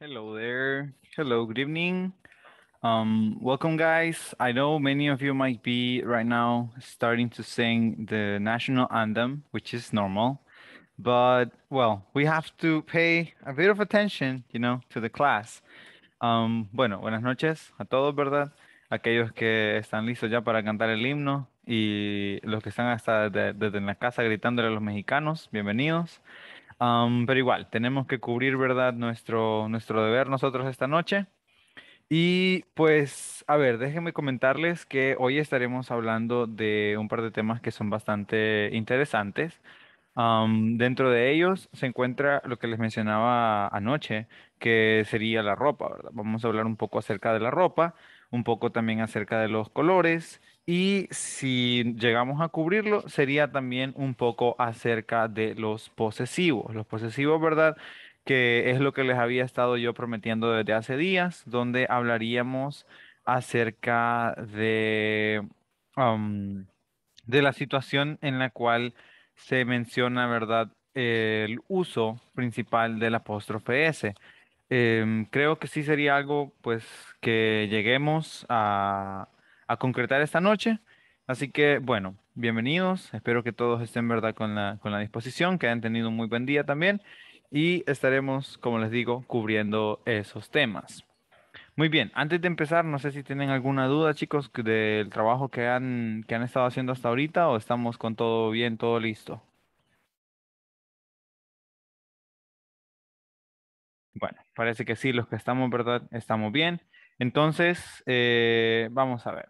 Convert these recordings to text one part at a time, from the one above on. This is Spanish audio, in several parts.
Hello there. Hello, good evening. Um, welcome, guys. I know many of you might be right now starting to sing the national anthem, which is normal. But, well, we have to pay a bit of attention, you know, to the class. Um, bueno, buenas noches a todos, ¿verdad? Aquellos que están listos ya para cantar el himno y los que están hasta desde, desde la casa gritándole a los mexicanos, bienvenidos. Bienvenidos. pero igual, tenemos que cubrir, ¿verdad? Nuestro, nuestro deber nosotros esta noche. Y pues, a ver, déjenme comentarles que hoy estaremos hablando de un par de temas que son bastante interesantes. dentro de ellos se encuentra lo que les mencionaba anoche, que sería la ropa, ¿verdad? Vamos a hablar un poco acerca de la ropa, un poco también acerca de los colores y si llegamos a cubrirlo, sería también un poco acerca de los posesivos. Los posesivos, ¿verdad? Que es lo que les había estado yo prometiendo desde hace días, donde hablaríamos acerca de, de la situación en la cual se menciona, ¿verdad? El uso principal del apóstrofe S. Em, creo que sí sería algo, pues, que lleguemos a, a concretar esta noche. Así que, bueno, bienvenidos. Espero que todos estén, ¿verdad?, con la, disposición, que hayan tenido un muy buen día también. Y estaremos, como les digo, cubriendo esos temas. Muy bien, antes de empezar, no sé si tienen alguna duda, chicos, del trabajo que han, que han estado haciendo hasta ahorita o estamos con todo bien, todo listo. Bueno, parece que sí, los que estamos, ¿verdad? Estamos bien. Entonces, eh, vamos a ver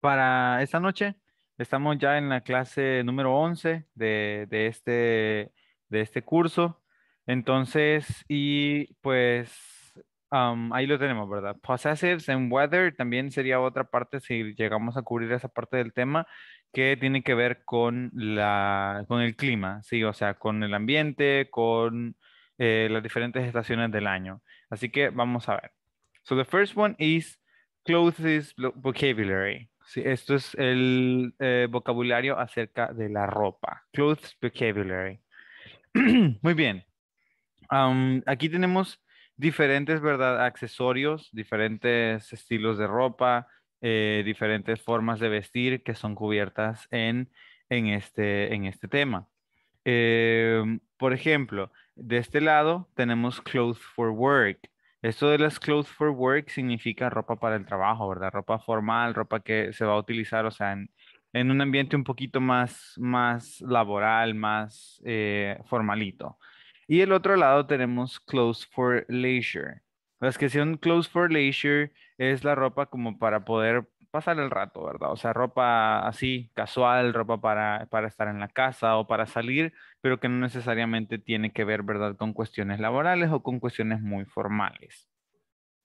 para esta noche. Estamos ya en la clase número 11 de, de, este, de este curso. Entonces, y pues ahí lo tenemos, ¿verdad? Possessives and weather también sería otra parte si llegamos a cubrir esa parte del tema que tiene que ver con, la, con el clima, sí, o sea, con el ambiente, con eh, las diferentes estaciones del año. Así que vamos a ver. So the first one is clothes vocabulary. Sí, esto es el eh, vocabulario acerca de la ropa. Clothes vocabulary. Muy bien. aquí tenemos diferentes, ¿verdad? Accesorios, diferentes estilos de ropa, eh, diferentes formas de vestir que son cubiertas en, este, este, tema. Em, por ejemplo, de este lado tenemos clothes for work. Esto de las clothes for work significa ropa para el trabajo, ¿verdad? Ropa formal, ropa que se va a utilizar, o sea, en, un ambiente un poquito más, más laboral, más eh, formalito. Y el otro lado tenemos clothes for leisure. Las que son clothes for leisure es la ropa como para poder pasar el rato, ¿verdad? O sea, ropa así, casual, ropa para, para estar en la casa o para salir, pero que no necesariamente tiene que ver, ¿verdad?, con cuestiones laborales o con cuestiones muy formales.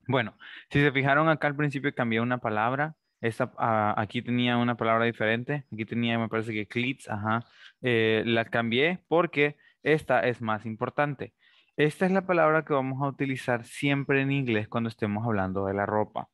Bueno, si se fijaron acá al principio cambié una palabra, esta, ah, aquí tenía una palabra diferente. Aquí tenía, me parece que clits, ajá. Eh, la cambié porque esta es más importante. Esta es la palabra que vamos a utilizar siempre en inglés cuando estemos hablando de la ropa.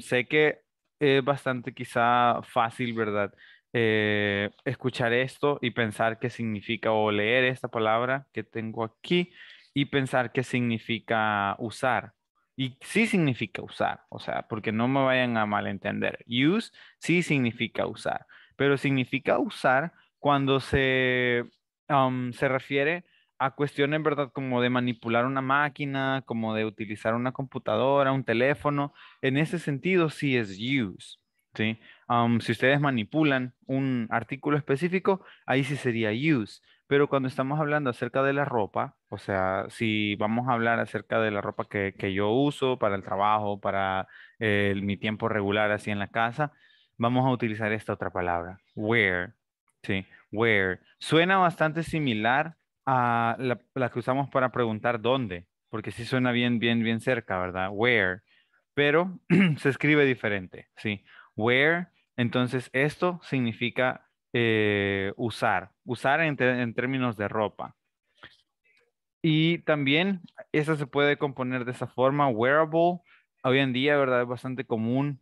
sé que es bastante quizá fácil, ¿verdad? Eh, escuchar esto y pensar qué significa o leer esta palabra que tengo aquí y pensar qué significa usar. Y sí significa usar, o sea, porque no me vayan a malentender. Use sí significa usar, pero significa usar cuando se, um, se refiere a cuestión en verdad como de manipular una máquina, como de utilizar una computadora, un teléfono. En ese sentido, sí es use. ¿sí? Um, si ustedes manipulan un artículo específico, ahí sí sería use. Pero cuando estamos hablando acerca de la ropa, o sea, si vamos a hablar acerca de la ropa que, que yo uso para el trabajo, para eh, mi tiempo regular así en la casa, vamos a utilizar esta otra palabra, wear. Sí, wear. Suena bastante similar Ah, la, que usamos para preguntar dónde, porque sí suena bien, bien, bien cerca, ¿verdad? Where, pero se escribe diferente, ¿sí? Where, entonces esto significa eh, usar, usar en, términos de ropa. Y también, esa se puede componer de esa forma, wearable. Hoy en día, ¿verdad? Es bastante común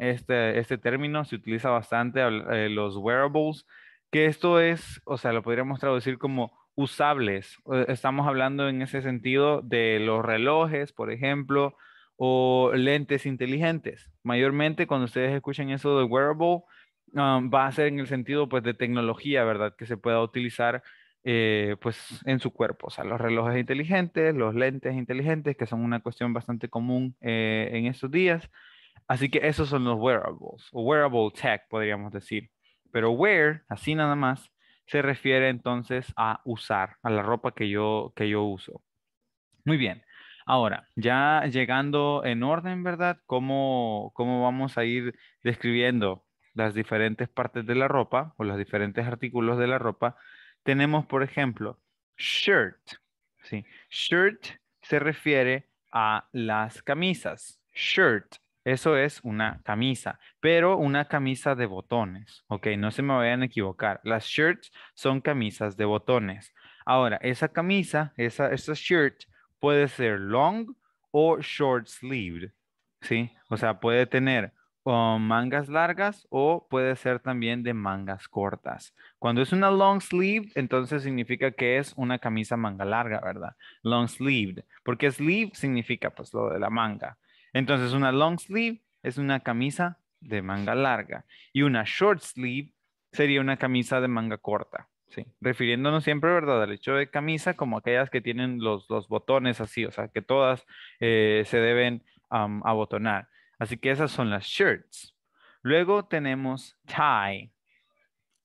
este, este término, se utiliza bastante eh, los wearables, que esto es, o sea, lo podríamos traducir como usables. Eh, estamos hablando en ese sentido de los relojes, por ejemplo, o lentes inteligentes. Mayormente cuando ustedes escuchen eso de wearable, um, va a ser en el sentido pues de tecnología, ¿verdad? Que se pueda utilizar eh, pues en su cuerpo. O sea, los relojes inteligentes, los lentes inteligentes, que son una cuestión bastante común eh, en estos días. Así que esos son los wearables, o wearable tech podríamos decir. Pero wear, así nada más, se refiere entonces a usar, a la ropa que yo, que yo uso. Muy bien. Ahora, ya llegando en orden, ¿verdad? ¿Cómo, ¿Cómo vamos a ir describiendo las diferentes partes de la ropa o los diferentes artículos de la ropa? Tenemos, por ejemplo, shirt. ¿sí? Shirt se refiere a las camisas. Shirt eso es una camisa, pero una camisa de botones, ¿ok? No se me vayan a equivocar. Las shirts son camisas de botones. Ahora, esa camisa, esa, shirt puede ser long o short sleeved, ¿sí? O sea, puede tener um, mangas largas o puede ser también de mangas cortas. Cuando es una long sleeve, entonces significa que es una camisa manga larga, ¿verdad? Long sleeved, porque sleeve significa pues lo de la manga. Entonces una long sleeve es una camisa de manga larga y una short sleeve sería una camisa de manga corta. Sí, refiriéndonos siempre, ¿verdad?, al hecho de camisa como aquellas que tienen los, botones así, o sea, que todas eh, se deben abotonar. Así que esas son las shirts. Luego tenemos tie.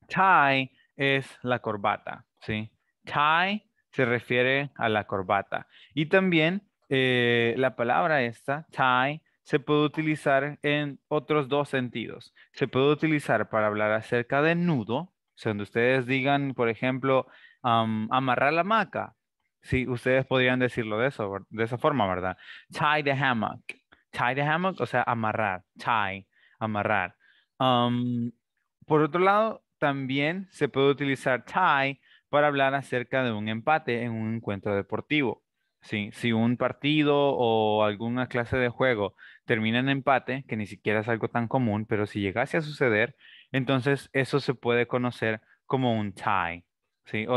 Tie es la corbata, ¿sí? Tie se refiere a la corbata. Y también eh, la palabra esta, tie, se puede utilizar en otros dos sentidos. Se puede utilizar para hablar acerca de nudo, donde ustedes digan, por ejemplo, amarrar la hamaca. Sí, ustedes podrían decirlo de, eso, de esa forma, ¿verdad? Tie the hammock. Tie the hammock, o sea, amarrar. Tie, amarrar. por otro lado, también se puede utilizar tie para hablar acerca de un empate en un encuentro deportivo si un partido o alguna clase de juego termina en empate, que ni siquiera es algo tan común, pero si llegase a suceder, entonces eso se puede conocer como un tie.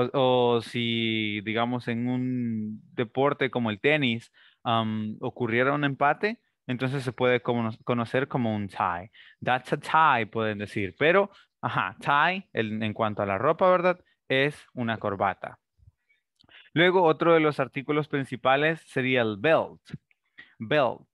O, si, digamos, en un deporte como el tenis ocurriera un empate, entonces se puede conocer como un tie. That's a tie, pueden decir. Pero, ajá, tie, en cuanto a la ropa, ¿verdad? Es una corbata. Luego, otro de los artículos principales sería el belt. Belt.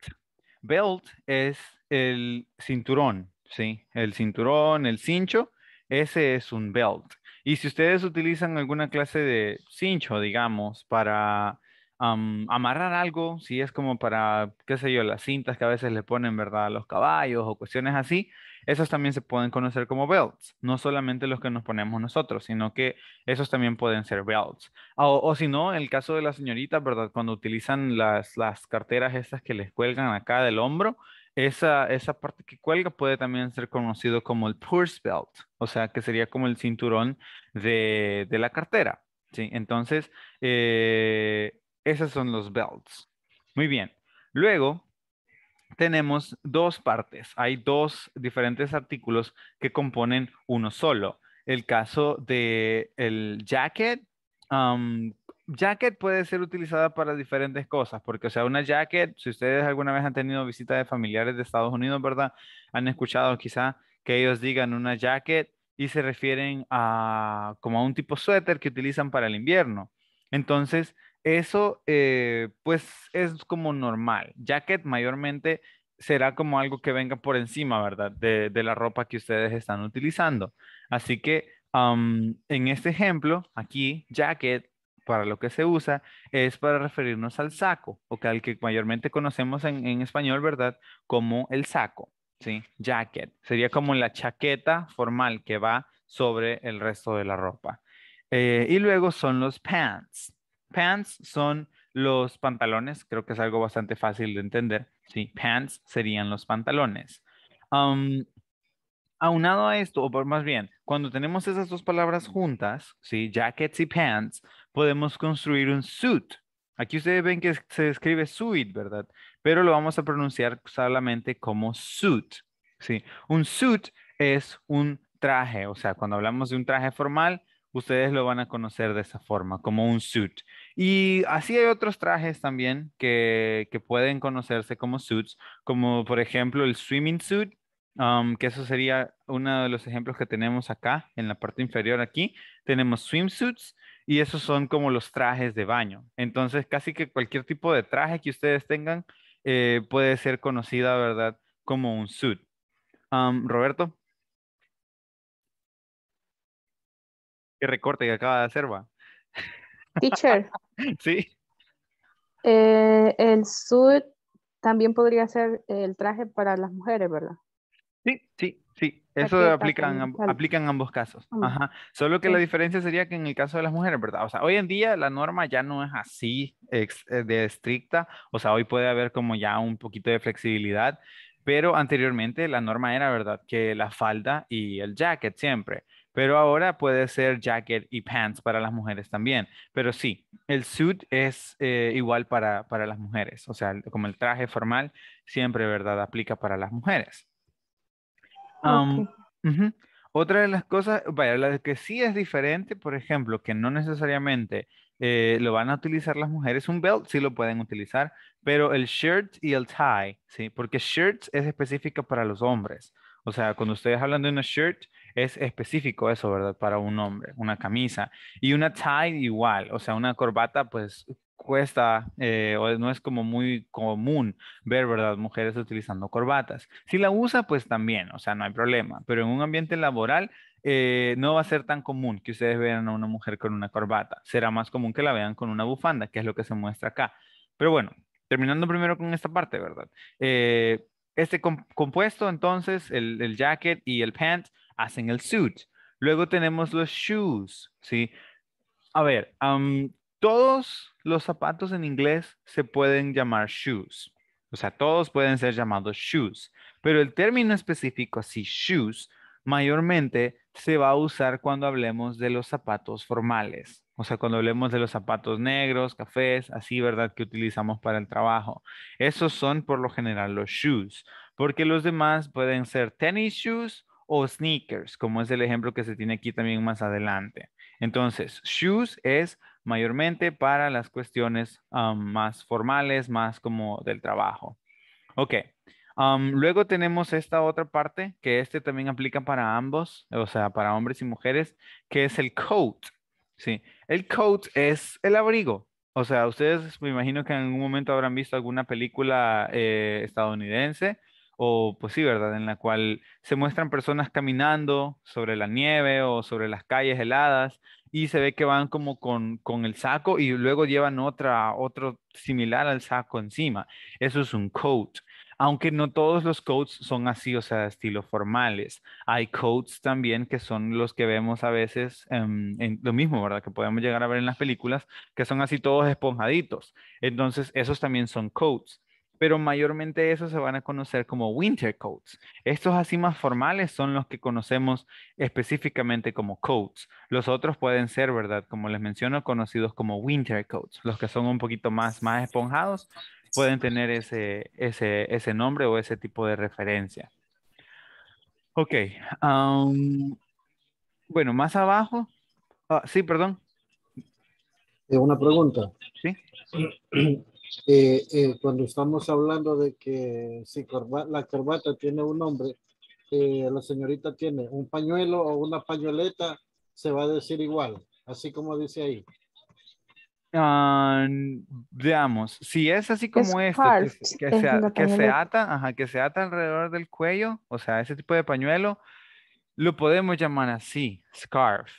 Belt es el cinturón, ¿sí? El cinturón, el cincho, ese es un belt. Y si ustedes utilizan alguna clase de cincho, digamos, para amarrar algo, si es como para, qué sé yo, las cintas que a veces le ponen, ¿verdad? A los caballos o cuestiones así, esos también se pueden conocer como belts, no solamente los que nos ponemos nosotros, sino que esos también pueden ser belts. Ah, o, si no, el caso de la señorita, ¿verdad? Cuando utilizan las, carteras estas que les cuelgan acá del hombro, esa, parte que cuelga puede también ser conocido como el purse belt, o sea, que sería como el cinturón de, la cartera. ¿sí? Entonces, eh, esos son los belts. Muy bien. Luego, tenemos dos partes, hay dos diferentes artículos que componen uno solo. El caso de el jacket, um, jacket puede ser utilizada para diferentes cosas, porque o sea, una jacket, si ustedes alguna vez han tenido visita de familiares de Estados Unidos, ¿verdad? Han escuchado quizá que ellos digan una jacket y se refieren a como a un tipo suéter que utilizan para el invierno. Entonces, eso eh, pues es como normal. Jacket mayormente será como algo que venga por encima, ¿verdad? De, la ropa que ustedes están utilizando. Así que en este ejemplo, aquí, jacket, para lo que se usa, es para referirnos al saco, o al que mayormente conocemos en, español, ¿verdad? Como el saco, ¿sí? Jacket. Sería como la chaqueta formal que va sobre el resto de la ropa. Eh, y luego son los pants. Pants son los pantalones, creo que es algo bastante fácil de entender. Sí, pants serían los pantalones. aunado a esto, o por más bien, cuando tenemos esas dos palabras juntas, ¿sí? jackets y pants, podemos construir un suit. Aquí ustedes ven que se escribe suit, ¿verdad? Pero lo vamos a pronunciar solamente como suit. ¿sí? Un suit es un traje, o sea, cuando hablamos de un traje formal, ustedes lo van a conocer de esa forma, como un suit. Y así hay otros trajes también que, pueden conocerse como suits, como por ejemplo el swimming suit, um, que eso sería uno de los ejemplos que tenemos acá en la parte inferior aquí. Tenemos swimsuits y esos son como los trajes de baño. Entonces casi que cualquier tipo de traje que ustedes tengan eh, puede ser conocida, ¿verdad? Como un suit. Um, Roberto. ¿Qué recorte que acaba de hacer, va? Teacher. sí. Eh, el suit también podría ser el traje para las mujeres, ¿verdad? Sí, sí, sí. Eso aplica aplican, en ambos casos. Mm. Ajá. Solo que la diferencia sería que en el caso de las mujeres, ¿verdad? O sea, hoy en día la norma ya no es así eh, de estricta. O sea, hoy puede haber como ya un poquito de flexibilidad. Pero anteriormente la norma era, ¿verdad? Que la falda y el jacket siempre. Pero ahora puede ser jacket y pants para las mujeres también. Pero sí, el suit es eh, igual para, las mujeres. O sea, como el traje formal siempre, ¿verdad? Aplica para las mujeres. Otra de las cosas, vaya, la que sí es diferente, por ejemplo, que no necesariamente eh, lo van a utilizar las mujeres, un belt sí lo pueden utilizar, pero el shirt y el tie, ¿sí? Porque shirt es específica para los hombres. O sea, cuando ustedes hablan de una shirt, es específico eso, ¿verdad? Para un hombre, una camisa. Y una tie igual, o sea, una corbata pues cuesta eh, o no es como muy común ver, ¿verdad? Mujeres utilizando corbatas. Si la usa, pues también, o sea, no hay problema, pero en un ambiente laboral eh, no va a ser tan común que ustedes vean a una mujer con una corbata. Será más común que la vean con una bufanda, que es lo que se muestra acá. Pero bueno, terminando primero con esta parte, ¿verdad? Eh, este compuesto, entonces, el, jacket y el pant hacen el suit. Luego tenemos los shoes, ¿sí? A ver, todos los zapatos en inglés se pueden llamar shoes. O sea, todos pueden ser llamados shoes. Pero el término específico, así, shoes, mayormente se va a usar cuando hablemos de los zapatos formales. O sea, cuando hablemos de los zapatos negros, cafés, así, ¿verdad? Que utilizamos para el trabajo. Esos son por lo general los shoes, porque los demás pueden ser tennis shoes o sneakers, como es el ejemplo que se tiene aquí también más adelante. Entonces, shoes es mayormente para las cuestiones más formales, más como del trabajo. Ok. luego tenemos esta otra parte, que este también aplica para ambos, o sea, para hombres y mujeres, que es el coat. Sí, el coat es el abrigo. O sea, ustedes me imagino que en algún momento habrán visto alguna película eh, estadounidense o pues sí, ¿verdad? En la cual se muestran personas caminando sobre la nieve o sobre las calles heladas y se ve que van como con, el saco y luego llevan otra, otro similar al saco encima. Eso es un coat aunque no todos los coats son así, o sea, estilos formales. Hay coats también que son los que vemos a veces, em, en, lo mismo, ¿verdad? Que podemos llegar a ver en las películas, que son así todos esponjaditos. Entonces, esos también son coats. Pero mayormente esos se van a conocer como winter coats. Estos así más formales son los que conocemos específicamente como coats. Los otros pueden ser, ¿verdad? Como les menciono, conocidos como winter coats. los que son un poquito más, más esponjados, pueden tener ese, ese, ese nombre o ese tipo de referencia. Ok. bueno, más abajo. Ah, sí, perdón. Eh, una pregunta. Sí. Eh, eh, cuando estamos hablando de que si la corbata tiene un nombre, la señorita tiene un pañuelo o una pañoleta, se va a decir igual, así como dice ahí. Digamos, ah, veamos, si es así como es esto, que, se, ata, que se ata alrededor del cuello, o sea, ese tipo de pañuelo, lo podemos llamar así, scarf.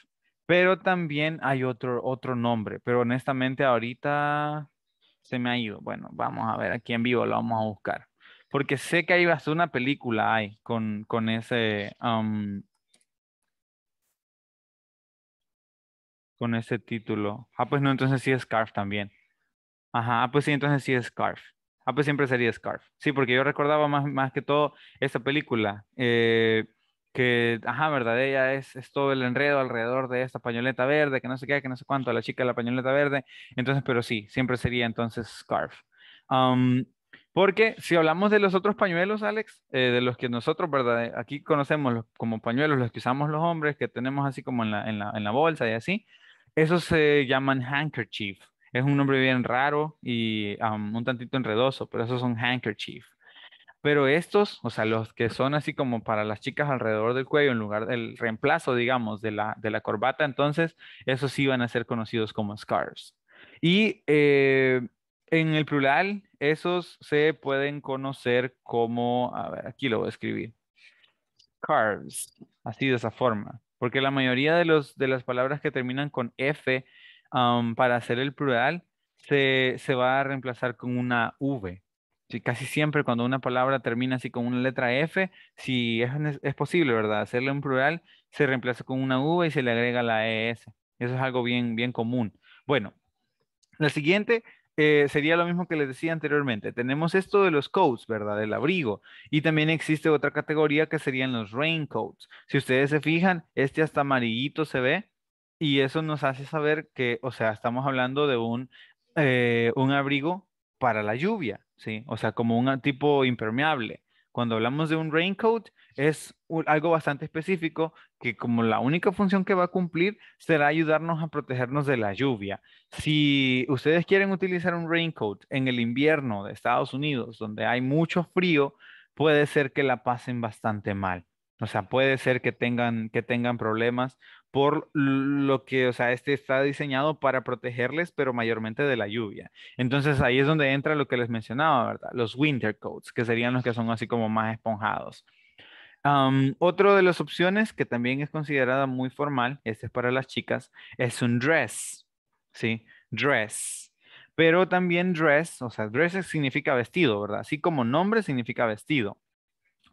Pero también hay otro, otro nombre, pero honestamente ahorita se me ha ido. Bueno, vamos a ver aquí en vivo, lo vamos a buscar. Porque sé que hay hasta una película ahí con, con ese, um, con ese título. Ah, pues no, entonces sí es Scarf también. Ajá, ah, pues sí, entonces sí es Scarf. Ah, pues siempre sería Scarf. Sí, porque yo recordaba más, más que todo Esa película. Eh, que, ajá, verdad, ella es, todo el enredo alrededor de esta pañoleta verde, que no sé qué, que no sé cuánto, la chica de la pañoleta verde. Entonces, pero sí, siempre sería entonces Scarf. porque si hablamos de los otros pañuelos, Alex, eh, de los que nosotros, ¿verdad? Aquí conocemos como pañuelos, los que usamos los hombres, que tenemos así como en la bolsa y así. Esos se llaman handkerchief. Es un nombre bien raro y un tantito enredoso, pero esos son handkerchief. Pero estos, o sea, los que son así como para las chicas alrededor del cuello, en lugar del reemplazo, digamos, de la, de la corbata, entonces, esos sí van a ser conocidos como scarves. Y eh, en el plural, esos se pueden conocer como, a ver, aquí lo voy a escribir, scarves, así de esa forma porque la mayoría de, los, de las palabras que terminan con F para hacer el plural se, va a reemplazar con una V. casi siempre cuando una palabra termina así con una letra F, si es, posible, ¿verdad? Hacerle un plural, se reemplaza con una V y se le agrega la ES. Eso es algo bien, bien común. Bueno, la siguiente eh, sería lo mismo que les decía anteriormente. Tenemos esto de los coats, ¿verdad? El abrigo. Y también existe otra categoría que serían los raincoats. Si ustedes se fijan, este hasta amarillito se ve y eso nos hace saber que, o sea, estamos hablando de un, eh, un abrigo para la lluvia, ¿sí? O sea, como un tipo impermeable. Cuando hablamos de un raincoat, es algo bastante específico que como la única función que va a cumplir será ayudarnos a protegernos de la lluvia. Si ustedes quieren utilizar un raincoat en el invierno de Estados Unidos, donde hay mucho frío, puede ser que la pasen bastante mal. O sea, puede ser que tengan, que tengan problemas por lo que, o sea, este está diseñado para protegerles, pero mayormente de la lluvia. Entonces ahí es donde entra lo que les mencionaba, ¿verdad? Los winter coats, que serían los que son así como más esponjados. Otra otro de las opciones que también es considerada muy formal, este es para las chicas, es un dress, ¿sí? Dress. Pero también dress, o sea, dress significa vestido, ¿verdad? Así como nombre significa vestido.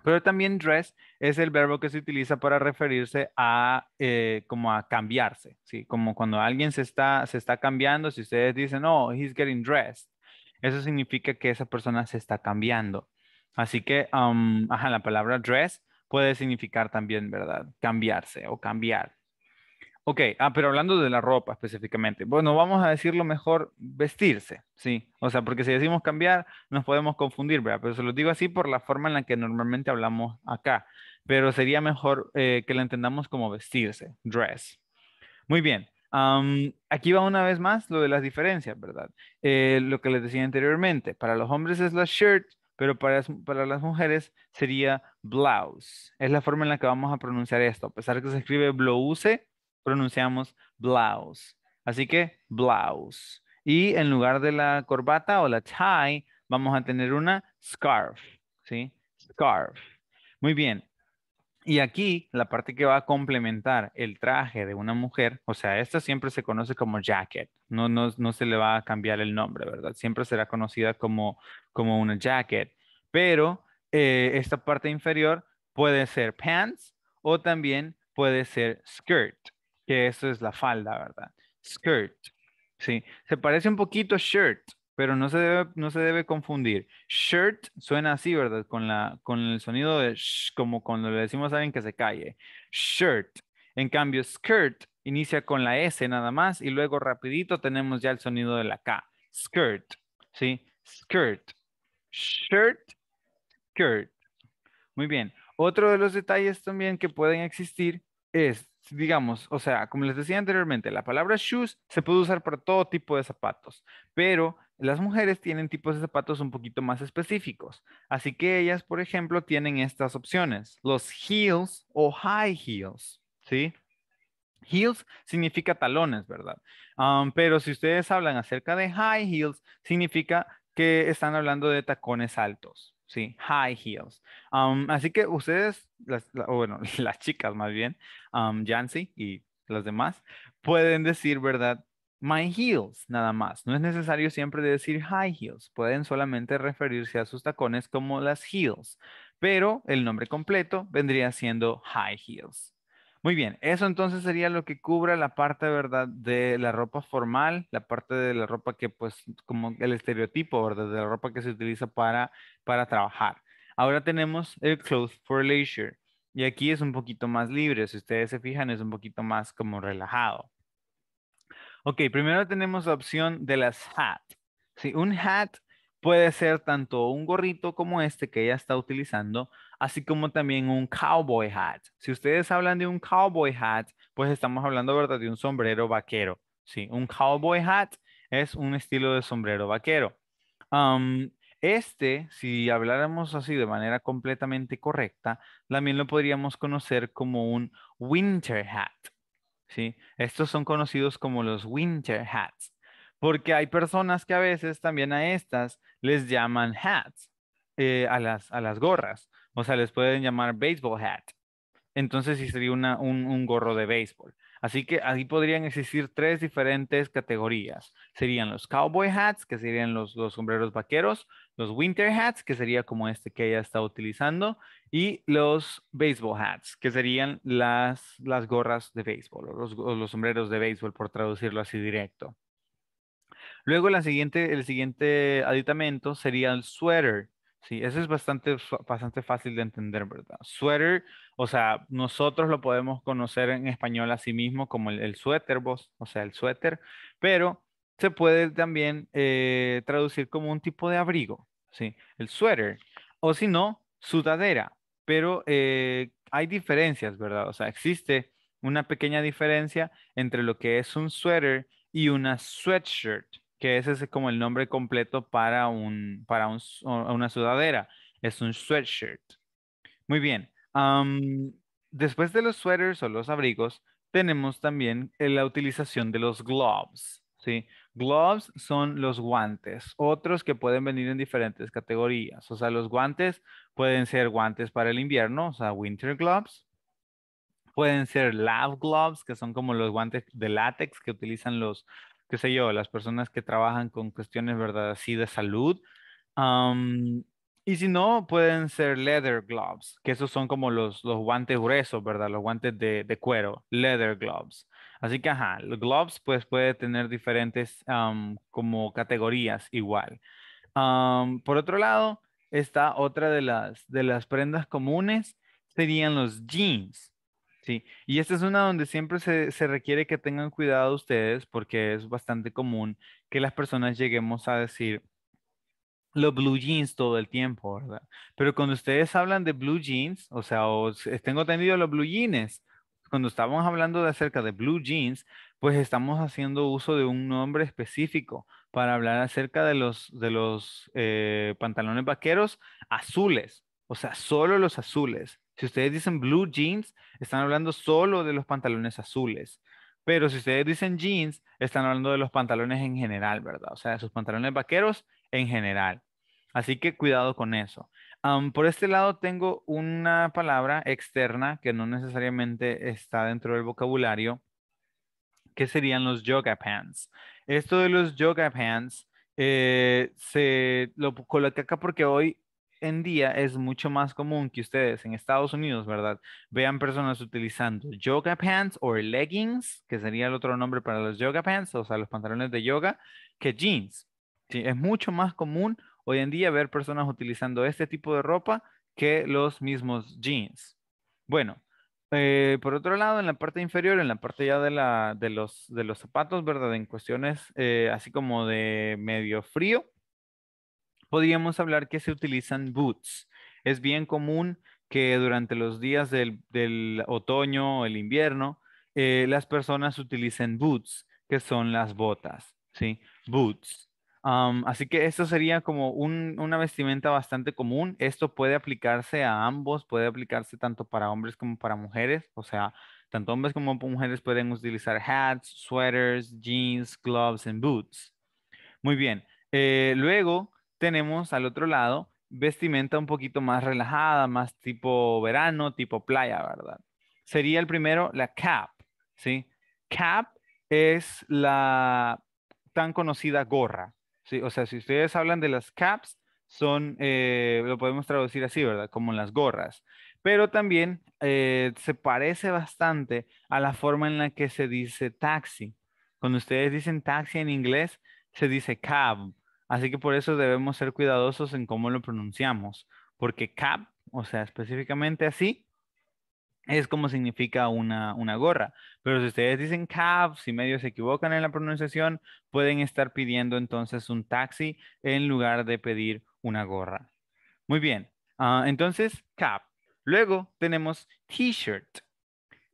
Pero también dress es el verbo que se utiliza para referirse a eh, como a cambiarse, ¿sí? Como cuando alguien se está, se está cambiando, si ustedes dicen, oh, he's getting dressed, eso significa que esa persona se está cambiando. Así que, ajá, la palabra dress puede significar también, ¿verdad? Cambiarse o cambiar. Ok, ah, pero hablando de la ropa específicamente, bueno, vamos a decirlo mejor, vestirse, sí. O sea, porque si decimos cambiar, nos podemos confundir, ¿verdad? Pero se lo digo así por la forma en la que normalmente hablamos acá. Pero sería mejor eh, que la entendamos como vestirse, dress. Muy bien. aquí va una vez más lo de las diferencias, ¿verdad? Eh, lo que les decía anteriormente, para los hombres es la shirt, pero para, para, las mujeres sería blouse. Es la forma en la que vamos a pronunciar esto, a pesar que se escribe blouse, pronunciamos blouse. Así que blouse. Y en lugar de la corbata o la tie, vamos a tener una scarf, ¿sí? Scarf. Muy bien. Y aquí la parte que va a complementar el traje de una mujer, o sea, esta siempre se conoce como jacket, no, no, no se le va a cambiar el nombre, ¿verdad? Siempre será conocida como, como una jacket, pero eh, esta parte inferior puede ser pants o también puede ser skirt, que eso es la falda, ¿verdad? Skirt, ¿sí? Se parece un poquito a shirt, pero no se debe, no se debe confundir. Shirt suena así, ¿verdad? Con, la, con el sonido de sh, como cuando le decimos a alguien que se calle. Shirt. En cambio, skirt inicia con la S nada más y luego rapidito tenemos ya el sonido de la K. Skirt, ¿sí? Skirt. Shirt, skirt. Muy bien. Otro de los detalles también que pueden existir es digamos, o sea, como les decía anteriormente, la palabra shoes se puede usar para todo tipo de zapatos, pero las mujeres tienen tipos de zapatos un poquito más específicos. Así que ellas, por ejemplo, tienen estas opciones, los heels o high heels, ¿sí? Heels significa talones, ¿verdad? Um, pero si ustedes hablan acerca de high heels, significa que están hablando de tacones altos. ¿sí? High heels. Um, así que ustedes, las, bueno, las chicas más bien, um, Jancy y las demás, pueden decir, ¿verdad? My heels, nada más. No es necesario siempre decir high heels. Pueden solamente referirse a sus tacones como las heels. Pero el nombre completo vendría siendo high heels. Muy bien, eso entonces sería lo que cubra la parte, ¿verdad? De la ropa formal, la parte de la ropa que, pues, como el estereotipo, De la ropa que se utiliza para, para trabajar. Ahora tenemos el clothes for leisure. Y aquí es un poquito más libre, si ustedes se fijan, es un poquito más como relajado. Ok, primero tenemos la opción de las Hats. un hat puede ser tanto un gorrito como este que ella está utilizando, así como también un cowboy hat. Si ustedes hablan de un cowboy hat, pues estamos hablando, ¿verdad?, de un sombrero vaquero. Sí, un cowboy hat es un estilo de sombrero vaquero. este, si habláramos así de manera completamente correcta, también lo podríamos conocer como un winter hat. ¿sí? Estos son conocidos como los winter hats, porque hay personas que a veces también a estas les llaman hats, eh, a las gorras. O sea, les pueden llamar baseball hat. Entonces sí sería un, gorro de béisbol. Así que ahí podrían existir tres diferentes categorías. Serían los cowboy hats, que serían los, sombreros vaqueros, los winter hats, que sería como este que ella está utilizando, y los baseball hats, que serían las, gorras de béisbol o los, sombreros de béisbol, por traducirlo así directo. Luego siguiente, el siguiente aditamento sería el sweater, Sí, eso es bastante, bastante fácil de entender, ¿verdad? Sweater, o sea, nosotros lo podemos conocer en español a sí mismo como el, suéter, vos, o sea, el suéter, pero se puede también eh, traducir como un tipo de abrigo, ¿sí? El suéter, o si no, sudadera, pero eh, hay diferencias, ¿verdad? O sea, existe una pequeña diferencia entre lo que es un suéter y una sweatshirt que ese es como el nombre completo para, un, para una sudadera. Es un sweatshirt. Muy bien. después de los sweaters o los abrigos, tenemos también eh, la utilización de los gloves. ¿sí? Gloves son los guantes, otros que pueden venir en diferentes categorías. O sea, los guantes pueden ser guantes para el invierno, o sea, winter gloves. Pueden ser lab gloves, que son como los guantes de látex que utilizan los qué sé yo, las personas que trabajan con cuestiones, ¿verdad? Así de salud. y si no, pueden ser leather gloves, que esos son como los, los guantes gruesos, ¿verdad? Los guantes de, de, cuero, leather gloves. Así que, ajá, los gloves pues puede tener diferentes como categorías igual. por otro lado, está otra de las, de las prendas comunes, serían los jeans. Sí, y esta es una donde siempre se, requiere que tengan cuidado ustedes porque es bastante común que las personas lleguemos a decir los blue jeans todo el tiempo, ¿verdad? Pero cuando ustedes hablan de blue jeans, o sea, eh, tengo tenido los blue jeans, cuando estábamos hablando de acerca de blue jeans, pues estamos haciendo uso de un nombre específico para hablar acerca de los, eh, pantalones vaqueros azules, o sea, solo los azules. Si ustedes dicen blue jeans, están hablando solo de los pantalones azules. Pero si ustedes dicen jeans, están hablando de los pantalones en general, ¿verdad? O sea, de sus pantalones vaqueros en general. Así que cuidado con eso. por este lado tengo una palabra externa que no necesariamente está dentro del vocabulario, que serían los yoga pants. Esto de los yoga pants eh, se lo coloqué acá porque hoy en día es mucho más común que ustedes en Estados Unidos, ¿verdad? Vean personas utilizando yoga pants o leggings, que sería el otro nombre para los yoga pants, o sea, los pantalones de yoga, que jeans. Es mucho más común hoy en día ver personas utilizando este tipo de ropa que los mismos jeans. Bueno, eh, por otro lado, en la parte inferior, en la parte ya de, la, de, los, de los zapatos, ¿verdad? En cuestiones eh, así como de medio frío, podríamos hablar que se utilizan boots. Es bien común que durante los días del, otoño o el invierno, eh, las personas utilicen boots, que son las botas, ¿sí? Boots. así que esto sería como una vestimenta bastante común. Esto puede aplicarse a ambos, puede aplicarse tanto para hombres como para mujeres. O sea, tanto hombres como mujeres pueden utilizar hats, sweaters, jeans, gloves and boots. Muy bien. Eh, luego, tenemos al otro lado vestimenta un poquito más relajada, más tipo verano, tipo playa, ¿verdad? Sería el primero la cap, ¿sí? Cap es la tan conocida gorra, ¿sí? O sea, si ustedes hablan de las caps, son, eh, lo podemos traducir así, ¿verdad? Como las gorras. Pero también eh, se parece bastante a la forma en la que se dice taxi. Cuando ustedes dicen taxi en inglés, se dice cab, Así que por eso debemos ser cuidadosos en cómo lo pronunciamos, porque cap, o sea, específicamente así, es como significa una, gorra. Pero si ustedes dicen cap si medio se equivocan en la pronunciación, pueden estar pidiendo entonces un taxi en lugar de pedir una gorra. Muy bien, ah, entonces cap. Luego tenemos t-shirt.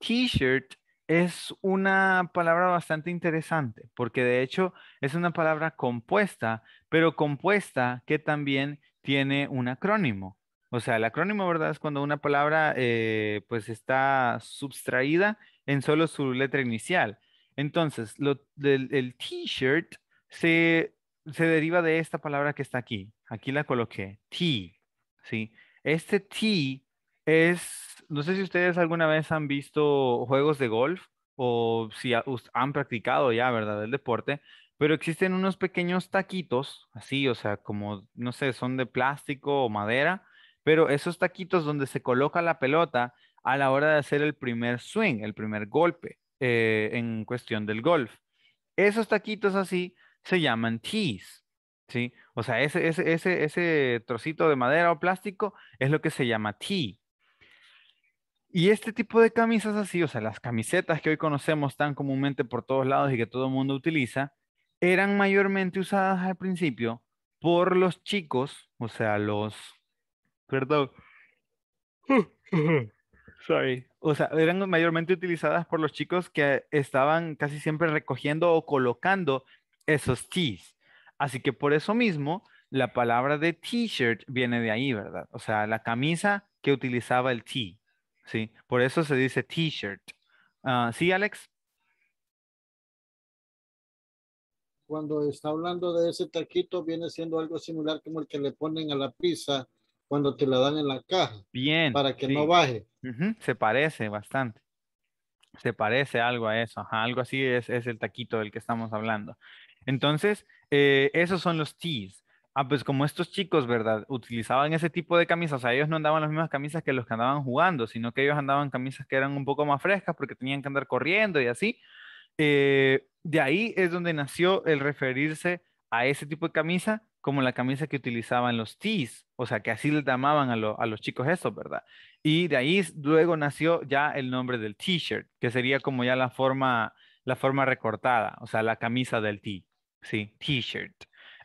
T-shirt es una palabra bastante interesante, porque de hecho es una palabra compuesta, pero compuesta que también tiene un acrónimo. O sea, el acrónimo, ¿verdad? Es cuando una palabra eh, pues está subtraída en solo su letra inicial. Entonces, el, t-shirt se, deriva de esta palabra que está aquí. Aquí la coloqué, T, ¿sí? Este T es no sé si ustedes alguna vez han visto juegos de golf o si han practicado ya, ¿verdad? El deporte, pero existen unos pequeños taquitos, así, o sea, como, no sé, son de plástico o madera, pero esos taquitos donde se coloca la pelota a la hora de hacer el primer swing, el primer golpe eh, en cuestión del golf. Esos taquitos así se llaman tees, ¿sí? O sea, ese, ese, ese, ese trocito de madera o plástico es lo que se llama tee. Y este tipo de camisas así, o sea, las camisetas que hoy conocemos tan comúnmente por todos lados y que todo el mundo utiliza, eran mayormente usadas al principio por los chicos, o sea, los... Perdón. Sorry. O sea, eran mayormente utilizadas por los chicos que estaban casi siempre recogiendo o colocando esos tees. Así que por eso mismo, la palabra de t-shirt viene de ahí, ¿verdad? O sea, la camisa que utilizaba el tee. Sí, por eso se dice t-shirt. Ah, ¿Sí, Alex? Cuando está hablando de ese taquito, viene siendo algo similar como el que le ponen a la pizza cuando te la dan en la caja. Bien. Para que no baje. Se parece bastante. Se parece algo a eso. algo así es, el taquito del que estamos hablando. Entonces, eh, esos son los t's. Ah, pues como estos chicos, ¿verdad? Utilizaban ese tipo de camisas, o sea, ellos no andaban las mismas camisas que los que andaban jugando, sino que ellos andaban camisas que eran un poco más frescas porque tenían que andar corriendo y así. Eh, de ahí es donde nació el referirse a ese tipo de camisa como la camisa que utilizaban los tees, o sea, que así le llamaban a, los chicos esos, ¿verdad? Y de ahí luego nació ya el nombre del t-shirt, que sería como ya la forma, la forma recortada, o sea, la camisa del tee, ¿sí? T-shirt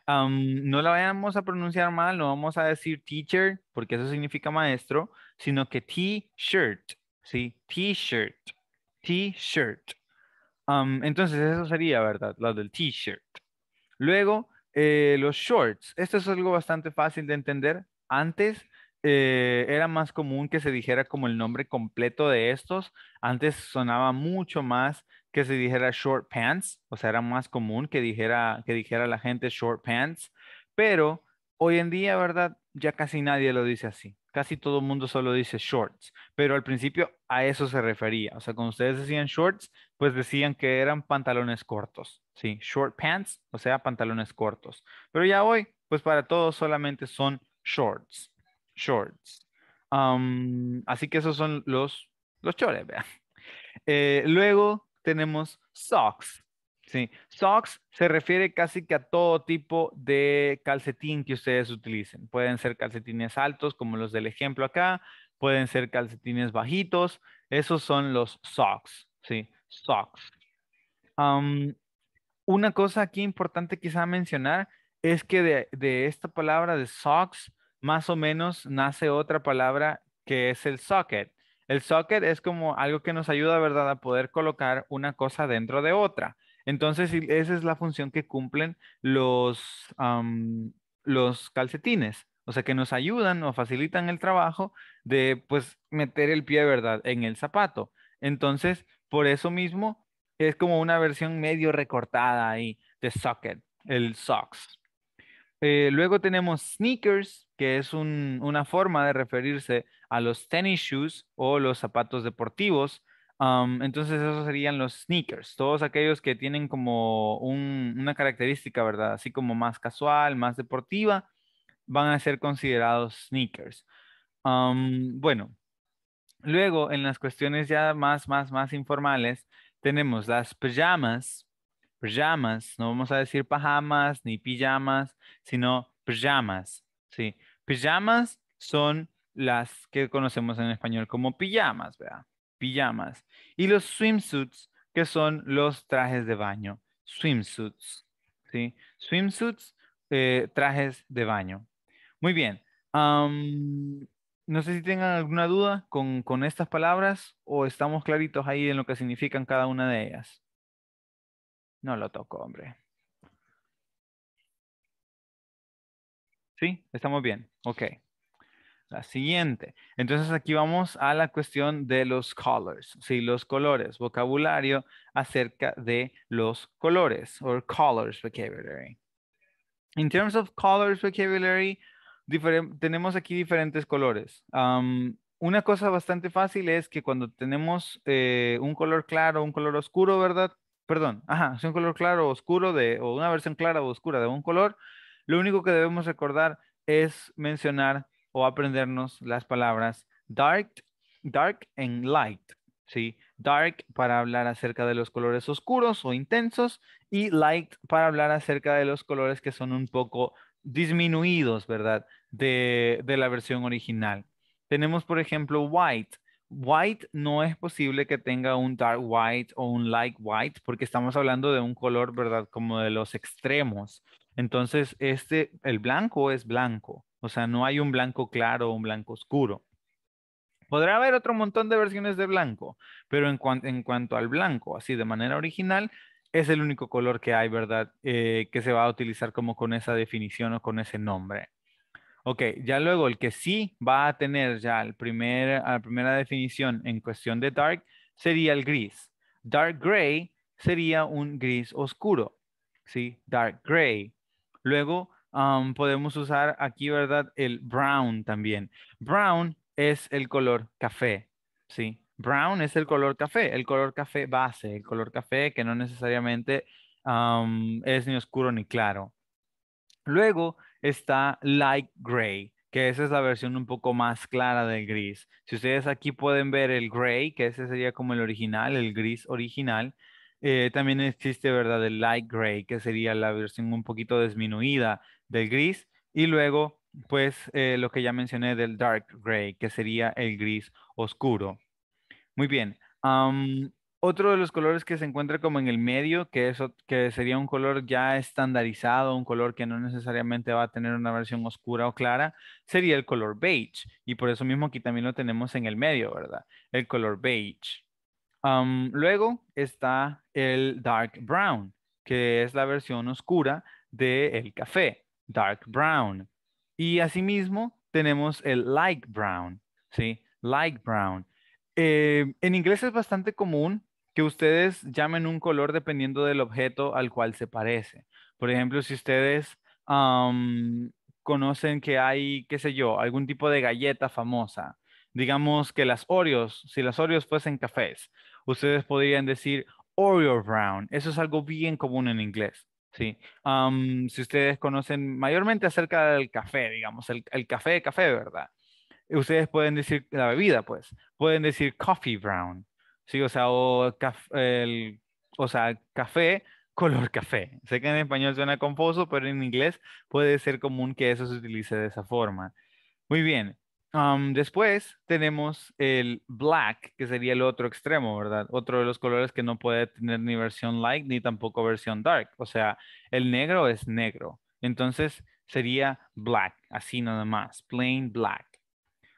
no la vayamos a pronunciar mal, no vamos a decir teacher, porque eso significa maestro, sino que t-shirt, ¿sí? T-shirt, t-shirt. entonces, eso sería, ¿verdad? Lo del t-shirt. Luego, eh, los shorts. Esto es algo bastante fácil de entender. Antes eh, era más común que se dijera como el nombre completo de estos. Antes sonaba mucho más que se dijera short pants, o sea, era más común que dijera, que dijera la gente short pants, pero hoy en día, ¿verdad? Ya casi nadie lo dice así. Casi todo el mundo solo dice shorts, pero al principio a eso se refería. O sea, cuando ustedes decían shorts, pues decían que eran pantalones cortos, ¿sí? Short pants, o sea, pantalones cortos. Pero ya hoy, pues para todos solamente son shorts, shorts. así que esos son los, los chores, vean. Eh, luego tenemos socks. ¿sí? Socks se refiere casi que a todo tipo de calcetín que ustedes utilicen. Pueden ser calcetines altos, como los del ejemplo acá, pueden ser calcetines bajitos. Esos son los socks. ¿sí? Socks. una cosa aquí importante quizá mencionar es que de esta palabra de socks, más o menos nace otra palabra que es el socket. El socket es como algo que nos ayuda, ¿verdad?, a poder colocar una cosa dentro de otra. Entonces, esa es la función que cumplen los, los calcetines. O sea, que nos ayudan o facilitan el trabajo de, pues, meter el pie, ¿verdad?, en el zapato. Entonces, por eso mismo, es como una versión medio recortada ahí de socket, el socks. Eh, luego tenemos sneakers, que es una forma de referirse a los tennis shoes o los zapatos deportivos. entonces esos serían los sneakers, todos aquellos que tienen como una característica, ¿verdad? Así como más casual, más deportiva, van a ser considerados sneakers. bueno, luego en las cuestiones ya más, más, más informales, tenemos las pijamas, pijamas, no vamos a decir pajamas ni pijamas, sino pijamas. Sí, pijamas son las que conocemos en español como pijamas, ¿verdad? Pijamas. Y los swimsuits, que son los trajes de baño, swimsuits, ¿sí? Swimsuits, eh, trajes de baño. Muy bien. no sé si tengan alguna duda con, con estas palabras o estamos claritos ahí en lo que significan cada una de ellas. No lo toco, hombre. Sí, estamos bien. Ok. La siguiente. Entonces aquí vamos a la cuestión de los colors. Sí, los colores. Vocabulario acerca de los colores or colors vocabulary. In terms of colors vocabulary, tenemos aquí diferentes colores. Um, una cosa bastante fácil es que cuando tenemos eh, un color claro, un color oscuro, ¿verdad? Perdón, ajá, un color claro o oscuro de, o una versión clara o oscura de un color, lo único que debemos recordar es mencionar o aprendernos las palabras dark, dark and light. Dark para hablar acerca de los colores oscuros o intensos y light para hablar acerca de los colores que son un poco disminuidos, ¿verdad? De, de la versión original. Tenemos, por ejemplo, white. White no es posible que tenga un dark white o un light white porque estamos hablando de un color, ¿verdad? Como de los extremos. Entonces, este, el blanco es blanco, o sea, no hay un blanco claro o un blanco oscuro. Podrá haber otro montón de versiones de blanco, pero en, cuanto al blanco, así de manera original, es el único color que hay, ¿verdad? Eh, que se va a utilizar como con esa definición o con ese nombre. Ok, ya luego el que sí va a tener ya la primera definición en cuestión de dark sería el gris. Dark gray sería un gris oscuro, ¿sí? Dark gray. Luego podemos usar aquí, ¿verdad? El brown también. Brown es el color café, ¿sí? Brown es el color café, el color café base, el color café que no necesariamente es ni oscuro ni claro. Luego está light gray, que esa es la versión un poco más clara del gris. Si ustedes aquí pueden ver el gray, que ese sería como el original, el gris original, eh, también existe, ¿verdad?, el light gray, que sería la versión un poquito disminuida del gris. Y luego, pues, eh, lo que ya mencioné del dark gray, que sería el gris oscuro. Muy bien. otro de los colores que se encuentra como en el medio, que, que sería un color ya estandarizado, un color que no necesariamente va a tener una versión oscura o clara, sería el color beige. Y por eso mismo aquí también lo tenemos en el medio, ¿verdad? El color beige luego está el dark brown, que es la versión oscura del café, dark brown. Y asimismo tenemos el light brown, ¿sí? Light brown. Eh, en inglés es bastante común que ustedes llamen un color dependiendo del objeto al cual se parece. Por ejemplo, si ustedes conocen que hay, qué sé yo, algún tipo de galleta famosa, digamos que las Oreos, si las Oreos fuesen cafés, ustedes podrían decir Oreo Brown. Eso es algo bien común en inglés. Sí. si ustedes conocen mayormente acerca del café, digamos, el, café café, ¿verdad? Ustedes pueden decir la bebida, pues. Pueden decir coffee brown. Sí, o sea, o, o sea, café color café. Sé que en español suena confuso, pero en inglés puede ser común que eso se utilice de esa forma. Muy bien después tenemos el black, que sería el otro extremo, ¿verdad? Otro de los colores que no puede tener ni versión light ni tampoco versión dark. O sea, el negro es negro. Entonces sería black, así nada más, plain black.